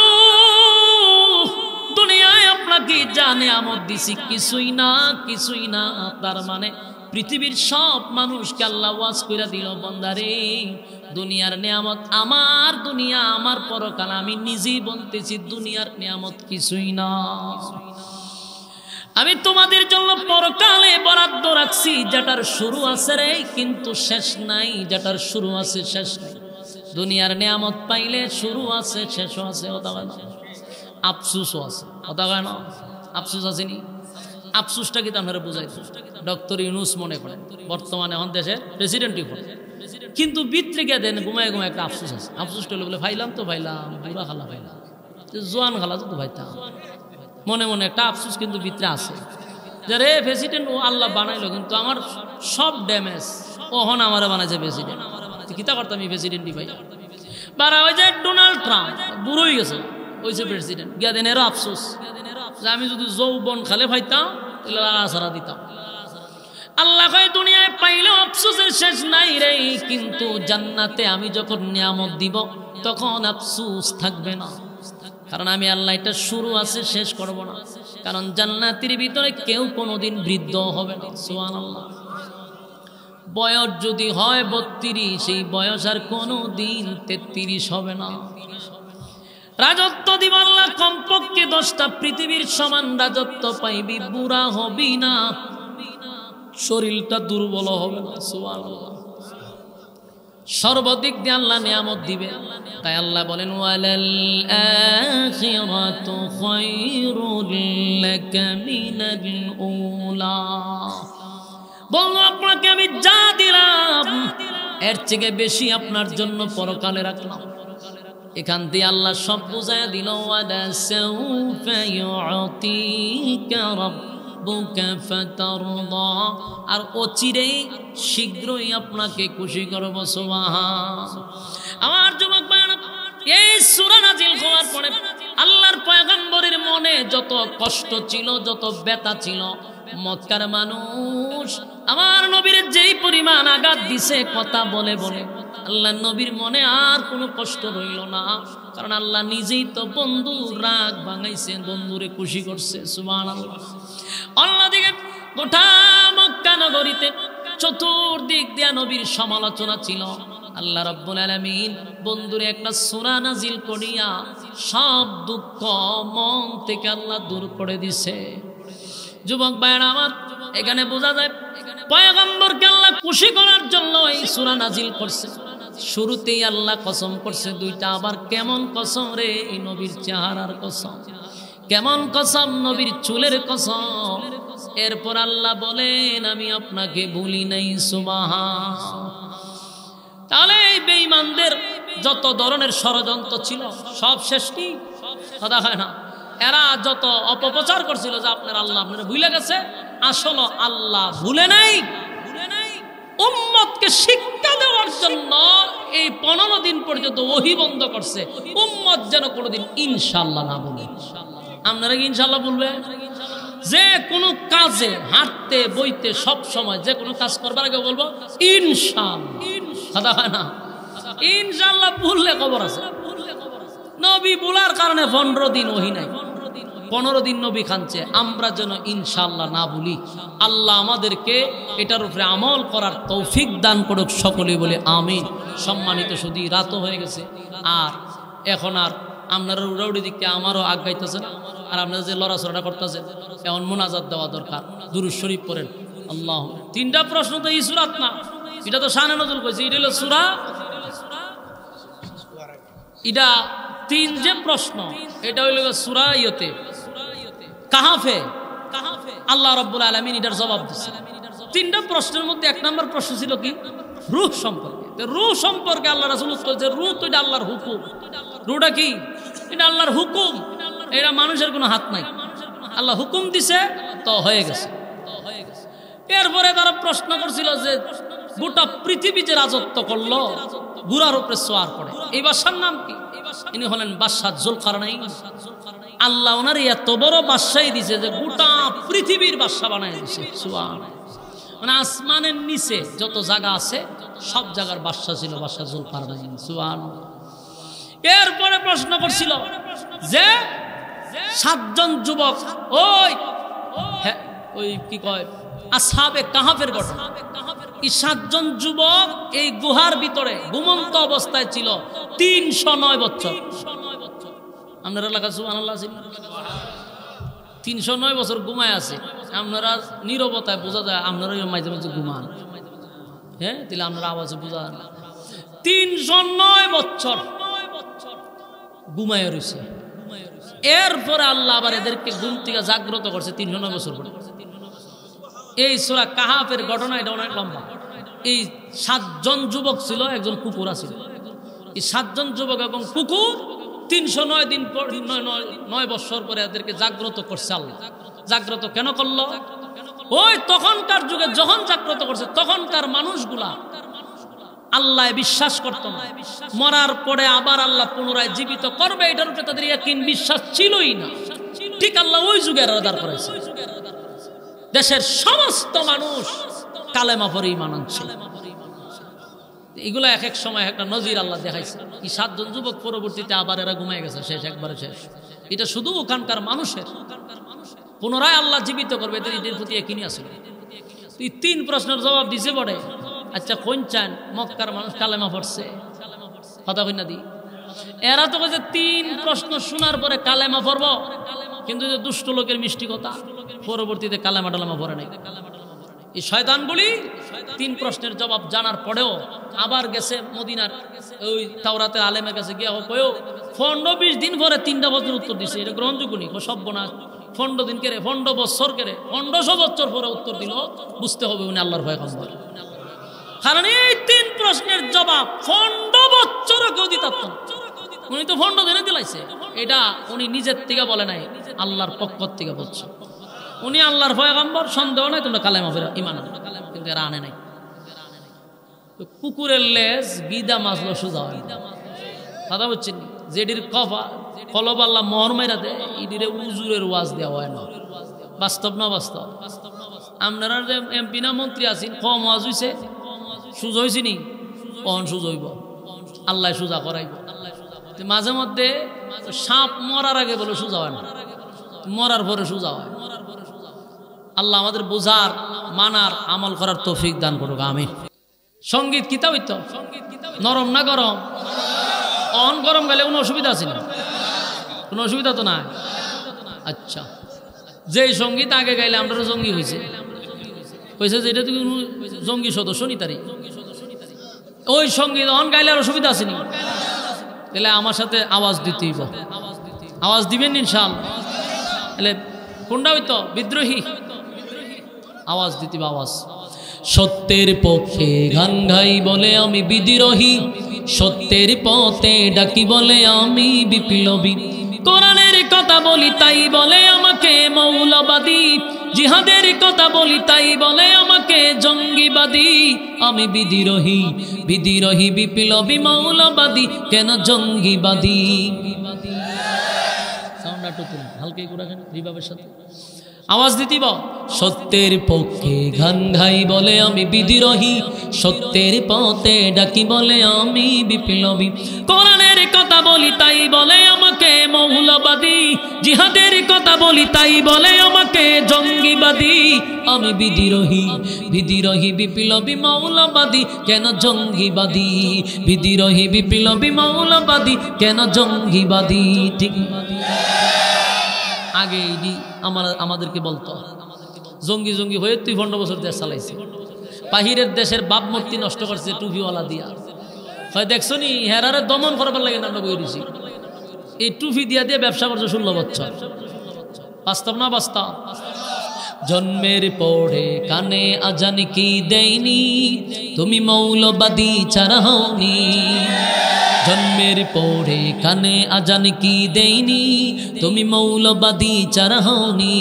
দুনিয়ায় আপনাকে জানে আমার দিছি কিছুই না কিছুই না তার মানে পৃথিবীর সব মানুষকে আল্লাহ ওয়াজ করে দিল বন্দারে দুনিয়ার নিয়ামত আমার দুনিয়া আমার পরকাল আমি নিজেই বলতেছি দুনিয়ার নিয়ামত কিছুই না আমি তোমাদের জন্য পরকালে বরাদ্দ রাখছি যেটার শুরু আছে রে কিন্তু শেষ নাই যেটার শুরু আছে শেষ নাই দুনিয়ার নিয়ামত পাইলে শুরু আছে শেষও আছে ওদাবায় আফসুসও আছে ওদাবায় না আফসুস আসেনি আফসুসটা কিন্তু আপনারা বুঝাই ডক্টর ইউনুস মনে করেন বর্তমানে আমার দেশের প্রেসিডেন্টই করেন কিন্তু বিত্রে গিয়ে দেন ঘুমায় ঘুমায় একটা আফসোস আছে আফসোসটা হলে বলে ভাইলাম তো ভাইলাম বুড়া খালা ভাইলাম জোয়ান খালা তো ভাইতাম মনে মনে একটা আফসোস কিন্তু ভিতরে আছে যে রে প্রেসিডেন্ট ও আল্লাহ বানাইলো কিন্তু আমার সব ড্যামেজ ওহন আমারে বানাইছে প্রেসিডেন্ট কিতা করতাম আমি প্রেসিডেন্টই ভাই বারা ওই যে ডোনাল্ড ট্রাম্প বুড়োই হয়ে গেছে ওই যে প্রেসিডেন্ট গিয়া দিন এরও আফসোস যে আমি যদি যৌবন খালে ভাইতাম তাহলে সারা দিতাম আল্লাহ হয় দুনিয়ায় পাইলে আফসুসের শেষ নাই রে কিন্তু জান্নাতে আমি যখন নিয়ামত দিব তখন আফসুস থাকবে না কারণ আমি আল্লাহ এটা শুরু আছে শেষ করব না কারণ জান্নাতির ভিতরে কেউ কোনোদিন বৃদ্ধ হবে না সোহান আল্লাহ বয়স যদি হয় বত্রিশ এই বয়স আর কোনো দিন তেত্রিশ হবে না রাজত্ব দিব আল্লাহ কমপক্ষে দশটা পৃথিবীর সমান রাজত্ব পাইবি বুড়া হবি না শরীরটা দুর্বল হবে না সুবান সর্বাধিক দিয়ে আল্লাহ নিয়ামত দিবে তাই আল্লাহ বলেন বললো আপনাকে আমি যা দিলাম এর থেকে বেশি আপনার জন্য পরকালে রাখলাম এখান দিয়ে আল্লাহ সব বোঝায় দিল ওয়াদা আর অচিরেই শীঘ্রই আপনাকে খুশি করব আমার যুবক এই সুরা হওয়ার পরে আল্লাহর পয়গম্বরের মনে যত কষ্ট ছিল যত ব্যথা ছিল মক্কার মানুষ আমার নবীর যেই পরিমাণ আঘাত দিছে কথা বলে বলে আল্লাহ নবীর মনে আর কোনো কষ্ট রইল না কারণ আল্লাহ নিজেই তো বন্ধু রাগ ভাঙাইছে বন্ধুরে খুশি করছে সুবান আল্লাহ অন্যদিকে গোটা মক্কা নগরীতে চতুর্দিক দিয়া নবীর সমালোচনা ছিল আল্লাহ রব্বুল আলমিন বন্ধুরে একটা সুরা নাজিল করিয়া সব দুঃখ মন থেকে আল্লাহ দূর করে দিছে যুবক ভাইয়ের আমার এখানে বোঝা যায় পয়গম্বরকে আল্লাহ খুশি করার জন্য এই সুরা নাজিল করছে শুরুতেই আল্লাহ কসম করছে দুইটা আবার কেমন কসম রে এই নবীর চেহারার কসম কেমন কসম নবীর চুলের কসম এরপর আল্লাহ বলেন আমি আপনাকে ভুলি নাই সুমাহা তাহলে এই বেঈমানদের যত ধরনের ষড়যন্ত্র ছিল সব শেষটি কথা হয় না এরা যত অপপ্রচার করছিল যে আপনার আল্লাহ আপনারা ভুলে গেছে আসল আল্লাহ ভুলে নাই উম্মতকে শিক্ষা দেওয়ার জন্য এই পনেরো দিন পর্যন্ত ওহি বন্ধ করছে উম্মত যেন কোনোদিন ইনশাল্লাহ না বলে ইনশাল্লাহ আপনারা কি ইনশাল্লাহ বলবে যে কোনো কাজে হাঁটতে বইতে সব সময় যে কোনো কাজ করবার আগে বলবো ইনশাল না ইনশাল্লাহ বললে খবর আছে নবী বলার কারণে পনেরো দিন ওহি নাই পনেরো দিন নবী খানছে আমরা যেন ইনশাল্লাহ না বলি আল্লাহ আমাদেরকে এটার উপরে আমল করার তৌফিক দান করুক সকলে বলে আমি সম্মানিত শুধু রাত হয়ে গেছে আর এখন আর আপনারা উড়াউড়ি দিকে আমারও আগাইতেছে না আর আপনার যে লড়াচড়াটা করতেছেন এমন মোনাজাত দেওয়া দরকার দুরুজ শরীফ পড়েন আল্লাহ তিনটা প্রশ্ন তো এই সুরাত না এটা তো সানে নজর করেছে এটা হলো সুরা এটা তিন যে প্রশ্ন এটা হইল সুরা ইয়তে কাহাফে আল্লাহ রব্বুল আলমিন এটার জবাব দিচ্ছে তিনটা প্রশ্নের মধ্যে এক নম্বর প্রশ্ন ছিল কি রুহ সম্পর্কে রুহ সম্পর্কে আল্লাহ রাসুল করেছে রু তো এটা আল্লাহর হুকুম রুটা কি এটা আল্লাহর হুকুম এটা মানুষের কোনো হাত নাই আল্লাহ হুকুম দিছে তো হয়ে গেছে এরপরে তারা প্রশ্ন করছিল যে গোটা পৃথিবী যে রাজত্ব করলো গুড়ার উপরে সোয়ার করে এই বাসার নাম কি ইনি হলেন বাদশাহ জুলকারনাই আল্লাহ ওনার এত বড় বাদশাহী দিছে যে গোটা পৃথিবীর বাদশাহ বানাই দিছে সোয়ার মানে আসমানের নিচে যত জায়গা আছে সব জায়গার বাদশাহ ছিল বাদশাহ জুলকারনাই সোয়ার এরপরে প্রশ্ন করছিল যে সাতজন যুবক ওই হ্যাঁ, ওই কি কয় আসাবে কাহাফের ঘটনা এই সাতজন যুবক এই গুহার ভিতরে ঘুমন্ত অবস্থায় ছিল তিনশো নয় বছর আপনার এলাকা সুবান আল্লাহ ছিল তিনশো নয় বছর ঘুমায় আছে আপনারা নিরবতায় বোঝা যায় আপনারা মাঝে মাঝে ঘুমান হ্যাঁ তাহলে আপনারা আওয়াজে বোঝা তিনশো নয় বছর ঘুমায় রয়েছে এরপরে আল্লাহ আবার এদেরকে ঘুম থেকে জাগ্রত করছে তিনশো নয় বছর পরে এই সোরা কাহাপের ঘটনা এটা অনেক লম্বা এই সাতজন যুবক ছিল একজন কুকুর আছিল এই সাতজন যুবক এবং কুকুর তিনশো নয় দিন নয় বছর পরে এদেরকে জাগ্রত করছে আল্লাহ জাগ্রত কেন করলো ওই তখনকার যুগে যখন জাগ্রত করছে তখনকার মানুষগুলা আল্লাহ বিশ্বাস করত না মরার পরে আবার আল্লাহ পুনরায় জীবিত করবে এটার উপরে তাদের একদিন বিশ্বাস ছিলই না ঠিক আল্লাহ ওই যুগে রাদার করেছে দেশের সমস্ত মানুষ কালেমা পরেই ইমান আনছে এগুলো এক এক সময় একটা নজির আল্লাহ দেখাইছে কি সাতজন যুবক পরবর্তীতে আবার এরা ঘুমায় গেছে শেষ একবারে শেষ এটা শুধু ওখানকার মানুষের পুনরায় আল্লাহ জীবিত করবে এদের প্রতি একিনি আসলে এই তিন প্রশ্নের জবাব দিছে বটে আচ্ছা কোন চান মক্কার মানুষ কালেমা পড়ছে কথা কই না দি এরা তো বলছে তিন প্রশ্ন শোনার পরে কালেমা পড়ব কিন্তু যে দুষ্ট লোকের মিষ্টি কথা পরবর্তীতে কালেমা টালামা পড়ে নাই এই বলি তিন প্রশ্নের জবাব জানার পরেও আবার গেছে মদিনার ওই তাওরাতের আলেমের কাছে গিয়ে কয়েও ফন্ড বিশ দিন পরে তিনটা বছর উত্তর দিছে এটা গ্রহণযোগ্য নি না ফন্ড দিন কেড়ে ফন্ড বছর কেড়ে পনেরোশো বছর পরে উত্তর দিল বুঝতে হবে উনি আল্লাহর ভয় খবর কারণ এই তিন প্রশ্নের জবাব ফন্ড বচ্চর উনি তো ফন্ড ধরে দিলাইছে এটা উনি নিজের থেকে বলে নাই আল্লাহর পক্ষ থেকে বলছে উনি আল্লাহর ভয়গম্বর সন্দেহ নাই তোমরা কালেমা ফেরা ইমান কিন্তু এরা আনে নাই কুকুরের লেজ গিদা মাছলো সোজা হয় কথা বলছেন যেটির কফা কলব আল্লাহ মহর মাইরা দেয় উজুরের ওয়াজ দেওয়া হয় না বাস্তব না বাস্তব আপনারা যে এমপি না মন্ত্রী আছেন কম ওয়াজ হইছে সুজ হয়েছি নি অন সুজ হইব আল্লাহ সুজা করাইব মাঝে মধ্যে সাপ মরার আগে বলে সুজা হয় না মরার পরে সুজা হয় আল্লাহ আমাদের বোঝার মানার আমল করার তৌফিক দান করুক আমি সঙ্গীত কিতা হইতো নরম না গরম অন গরম গেলে কোনো অসুবিধা আছে না কোনো অসুবিধা তো নাই আচ্ছা যেই সঙ্গীত আগে গাইলে আমরা সঙ্গী হয়েছে কইছে যে এটা কোনো জঙ্গি সদস্য নি তারি ওই সঙ্গীত অন গাইলে আর অসুবিধা আসেনি তাহলে আমার সাথে আওয়াজ দিতেই আওয়াজ দিবেন ইনশাল তাহলে কোনটা হইতো বিদ্রোহী আওয়াজ দিতে আওয়াজ সত্যের পক্ষে গান গাই বলে আমি বিদ্রোহী সত্যের পথে ডাকি বলে আমি বিপ্লবী কোরআনের কথা বলি তাই বলে আমাকে মৌলবাদী জিহাদের কথা বলি তাই বলে আমাকে জঙ্গিবাদী আমি বিদিরোহী বিদিরোহী বিপ্লবী মৌলবাদী কেন জঙ্গিবাদী সাউন্ড হালকা করে রাখেন সাথে আওয়াজ দিতিব সত্যের পক্ষে ঘান ঘাই বলে আমি বিদ্রোহী সত্যের পথে ডাকি বলে আমি বিপ্লবী কোরআনের কথা বলি তাই বলে আমাকে মৌলবাদী জিহাদের কথা বলি তাই বলে আমাকে জঙ্গিবাদী আমি বিদ্রোহী বিদ্রোহী বিপ্লবী মৌলবাদী কেন জঙ্গিবাদী বিদ্রোহী বিপ্লবী মৌলবাদী কেন জঙ্গিবাদী ঠিক আগে ইডি আমার আমাদেরকে বলতো জঙ্গি জঙ্গি হয়ে তুই ভণ্ড বছর দেশ চালাইছে বাহিরের দেশের বাপ মূর্তি নষ্ট করছে টুপিওয়ালা দিয়া হয় দেখছো নি হেরারে দমন করবার লাগে আমরা বই দিছি এই টুফি দিয়া দিয়ে ব্যবসা করছে ষোলো বছর বাস্তব না বাস্তব জন্মের পড়ে কানে আজান কি দেয়নি তুমি মৌলবাদী ছাড়া হওনি জন্মের পরে কানে আজান কি দেইনি তুমি মৌলবাদী চারা হওনি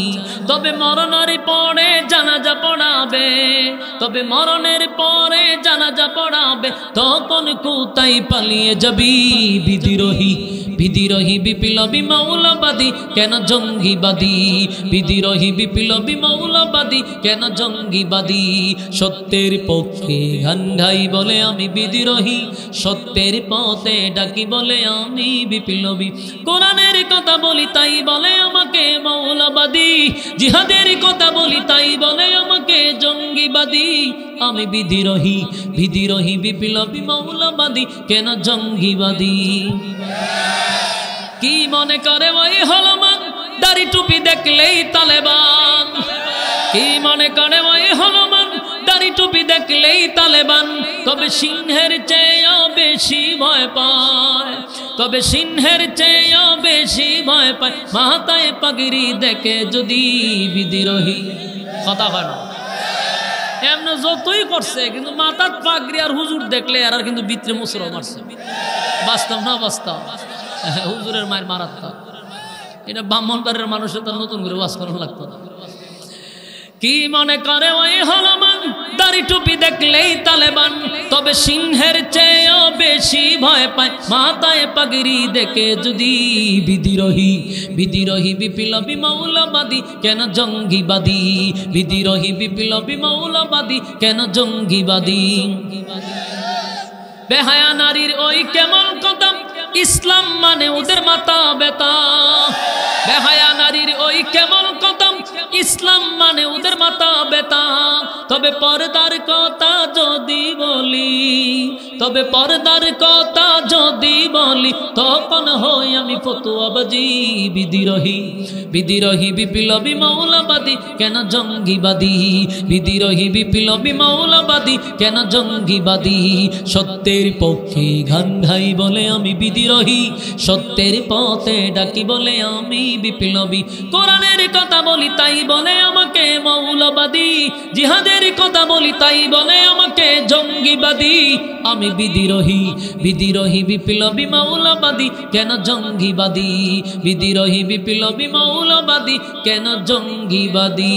তবে মরণের পরে জানাজা পড়াবে তবে মরণের পরে জানাজা পড়াবে তখন কোথায় পালিয়ে যাবি বিদ্রোহী রহি বিপ্লবী মৌলবাদী কেন জঙ্গিবাদী রহি বিপ্লবী মৌলবাদী কেন জঙ্গিবাদী সত্যের পক্ষে গান গাই বলে আমি বিধি রহি সত্যের পথে ডাকি বলে আমি বিপ্লবী কোরআনের কথা বলি তাই বলে আমাকে মৌলবাদী জিহাদের কথা বলি তাই বলে আমাকে জঙ্গিবাদী আমি বিধিরোহী বিধিরোহী বিপ্লবী মৌলবাদী কেন জঙ্গিবাদী কি মনে করে ওই হলমান দাড়ি টুপি দেখলেই তালেবান কি মনে করে ওই হলমান দাড়ি টুপি দেখলেই তালেবান তবে সিংহের চেয়েও বেশি ভয় পায় তবে সিংহের চেয়েও বেশি ভয় পায় মাথায় পাগিরি দেখে যদি বিদ্রোহী কথা হয় না এমনি যতই করছে কিন্তু মাথার পাগড়ি আর হুজুর দেখলে আর কিন্তু বিত্রে মুসর মারছে বাস্তব না বাস্তব হুজুরের মায়ের মারাত্মক এটা ব্রাহ্মণবাড়ির মানুষের তার নতুন করে বাস করানো লাগতো না কি মনে করে ওই হলমান দাড়ি টুপি দেখলেই তালেবান তবে সিংহের চেয়েও বেশি ভয় পায় মাথায় পাগিরি দেখে যদি বিধিরোহী বিধিরোহী বিপ্লবী মৌলবাদী কেন জঙ্গিবাদী বিধিরোহী বিপ্লবী মৌলবাদী কেন জঙ্গিবাদী বেহায়া নারীর ওই কেমন কদম ইসলাম মানে ওদের মাথা বেতা বেহায়া নারীর ওই কেমন কদম ইসলাম মানে ওদের মাতা বেতা তবে পর্দার কথা যদি বলি তবে পর্দার কথা যদি বলি তখন হই আমি ফতু ফতুয়াবাজি বিধিরোহী বিধিরোহী বিপ্লবী মৌলাবাদী কেন জঙ্গিবাদী বিধিরোহী বিপ্লবী মৌলাবাদী কেন জঙ্গিবাদী সত্যের পক্ষে ঘান ঘাই বলে আমি বিধিরোহী সত্যের পথে ডাকি বলে আমি বিপ্লবী কোরআনের কথা বলি তাই বলে আমাকে মৌলবাদী জিহাদের কথা বলি তাই বলে আমাকে জঙ্গিবাদী আমি বিদিরোহী বিদিরোহী বিপ্লবী মৌলবাদী কেন জঙ্গিবাদী বিদিরোহী বিপ্লবী মৌলবাদী কেন জঙ্গিবাদী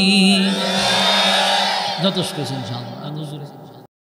যথেষ্ট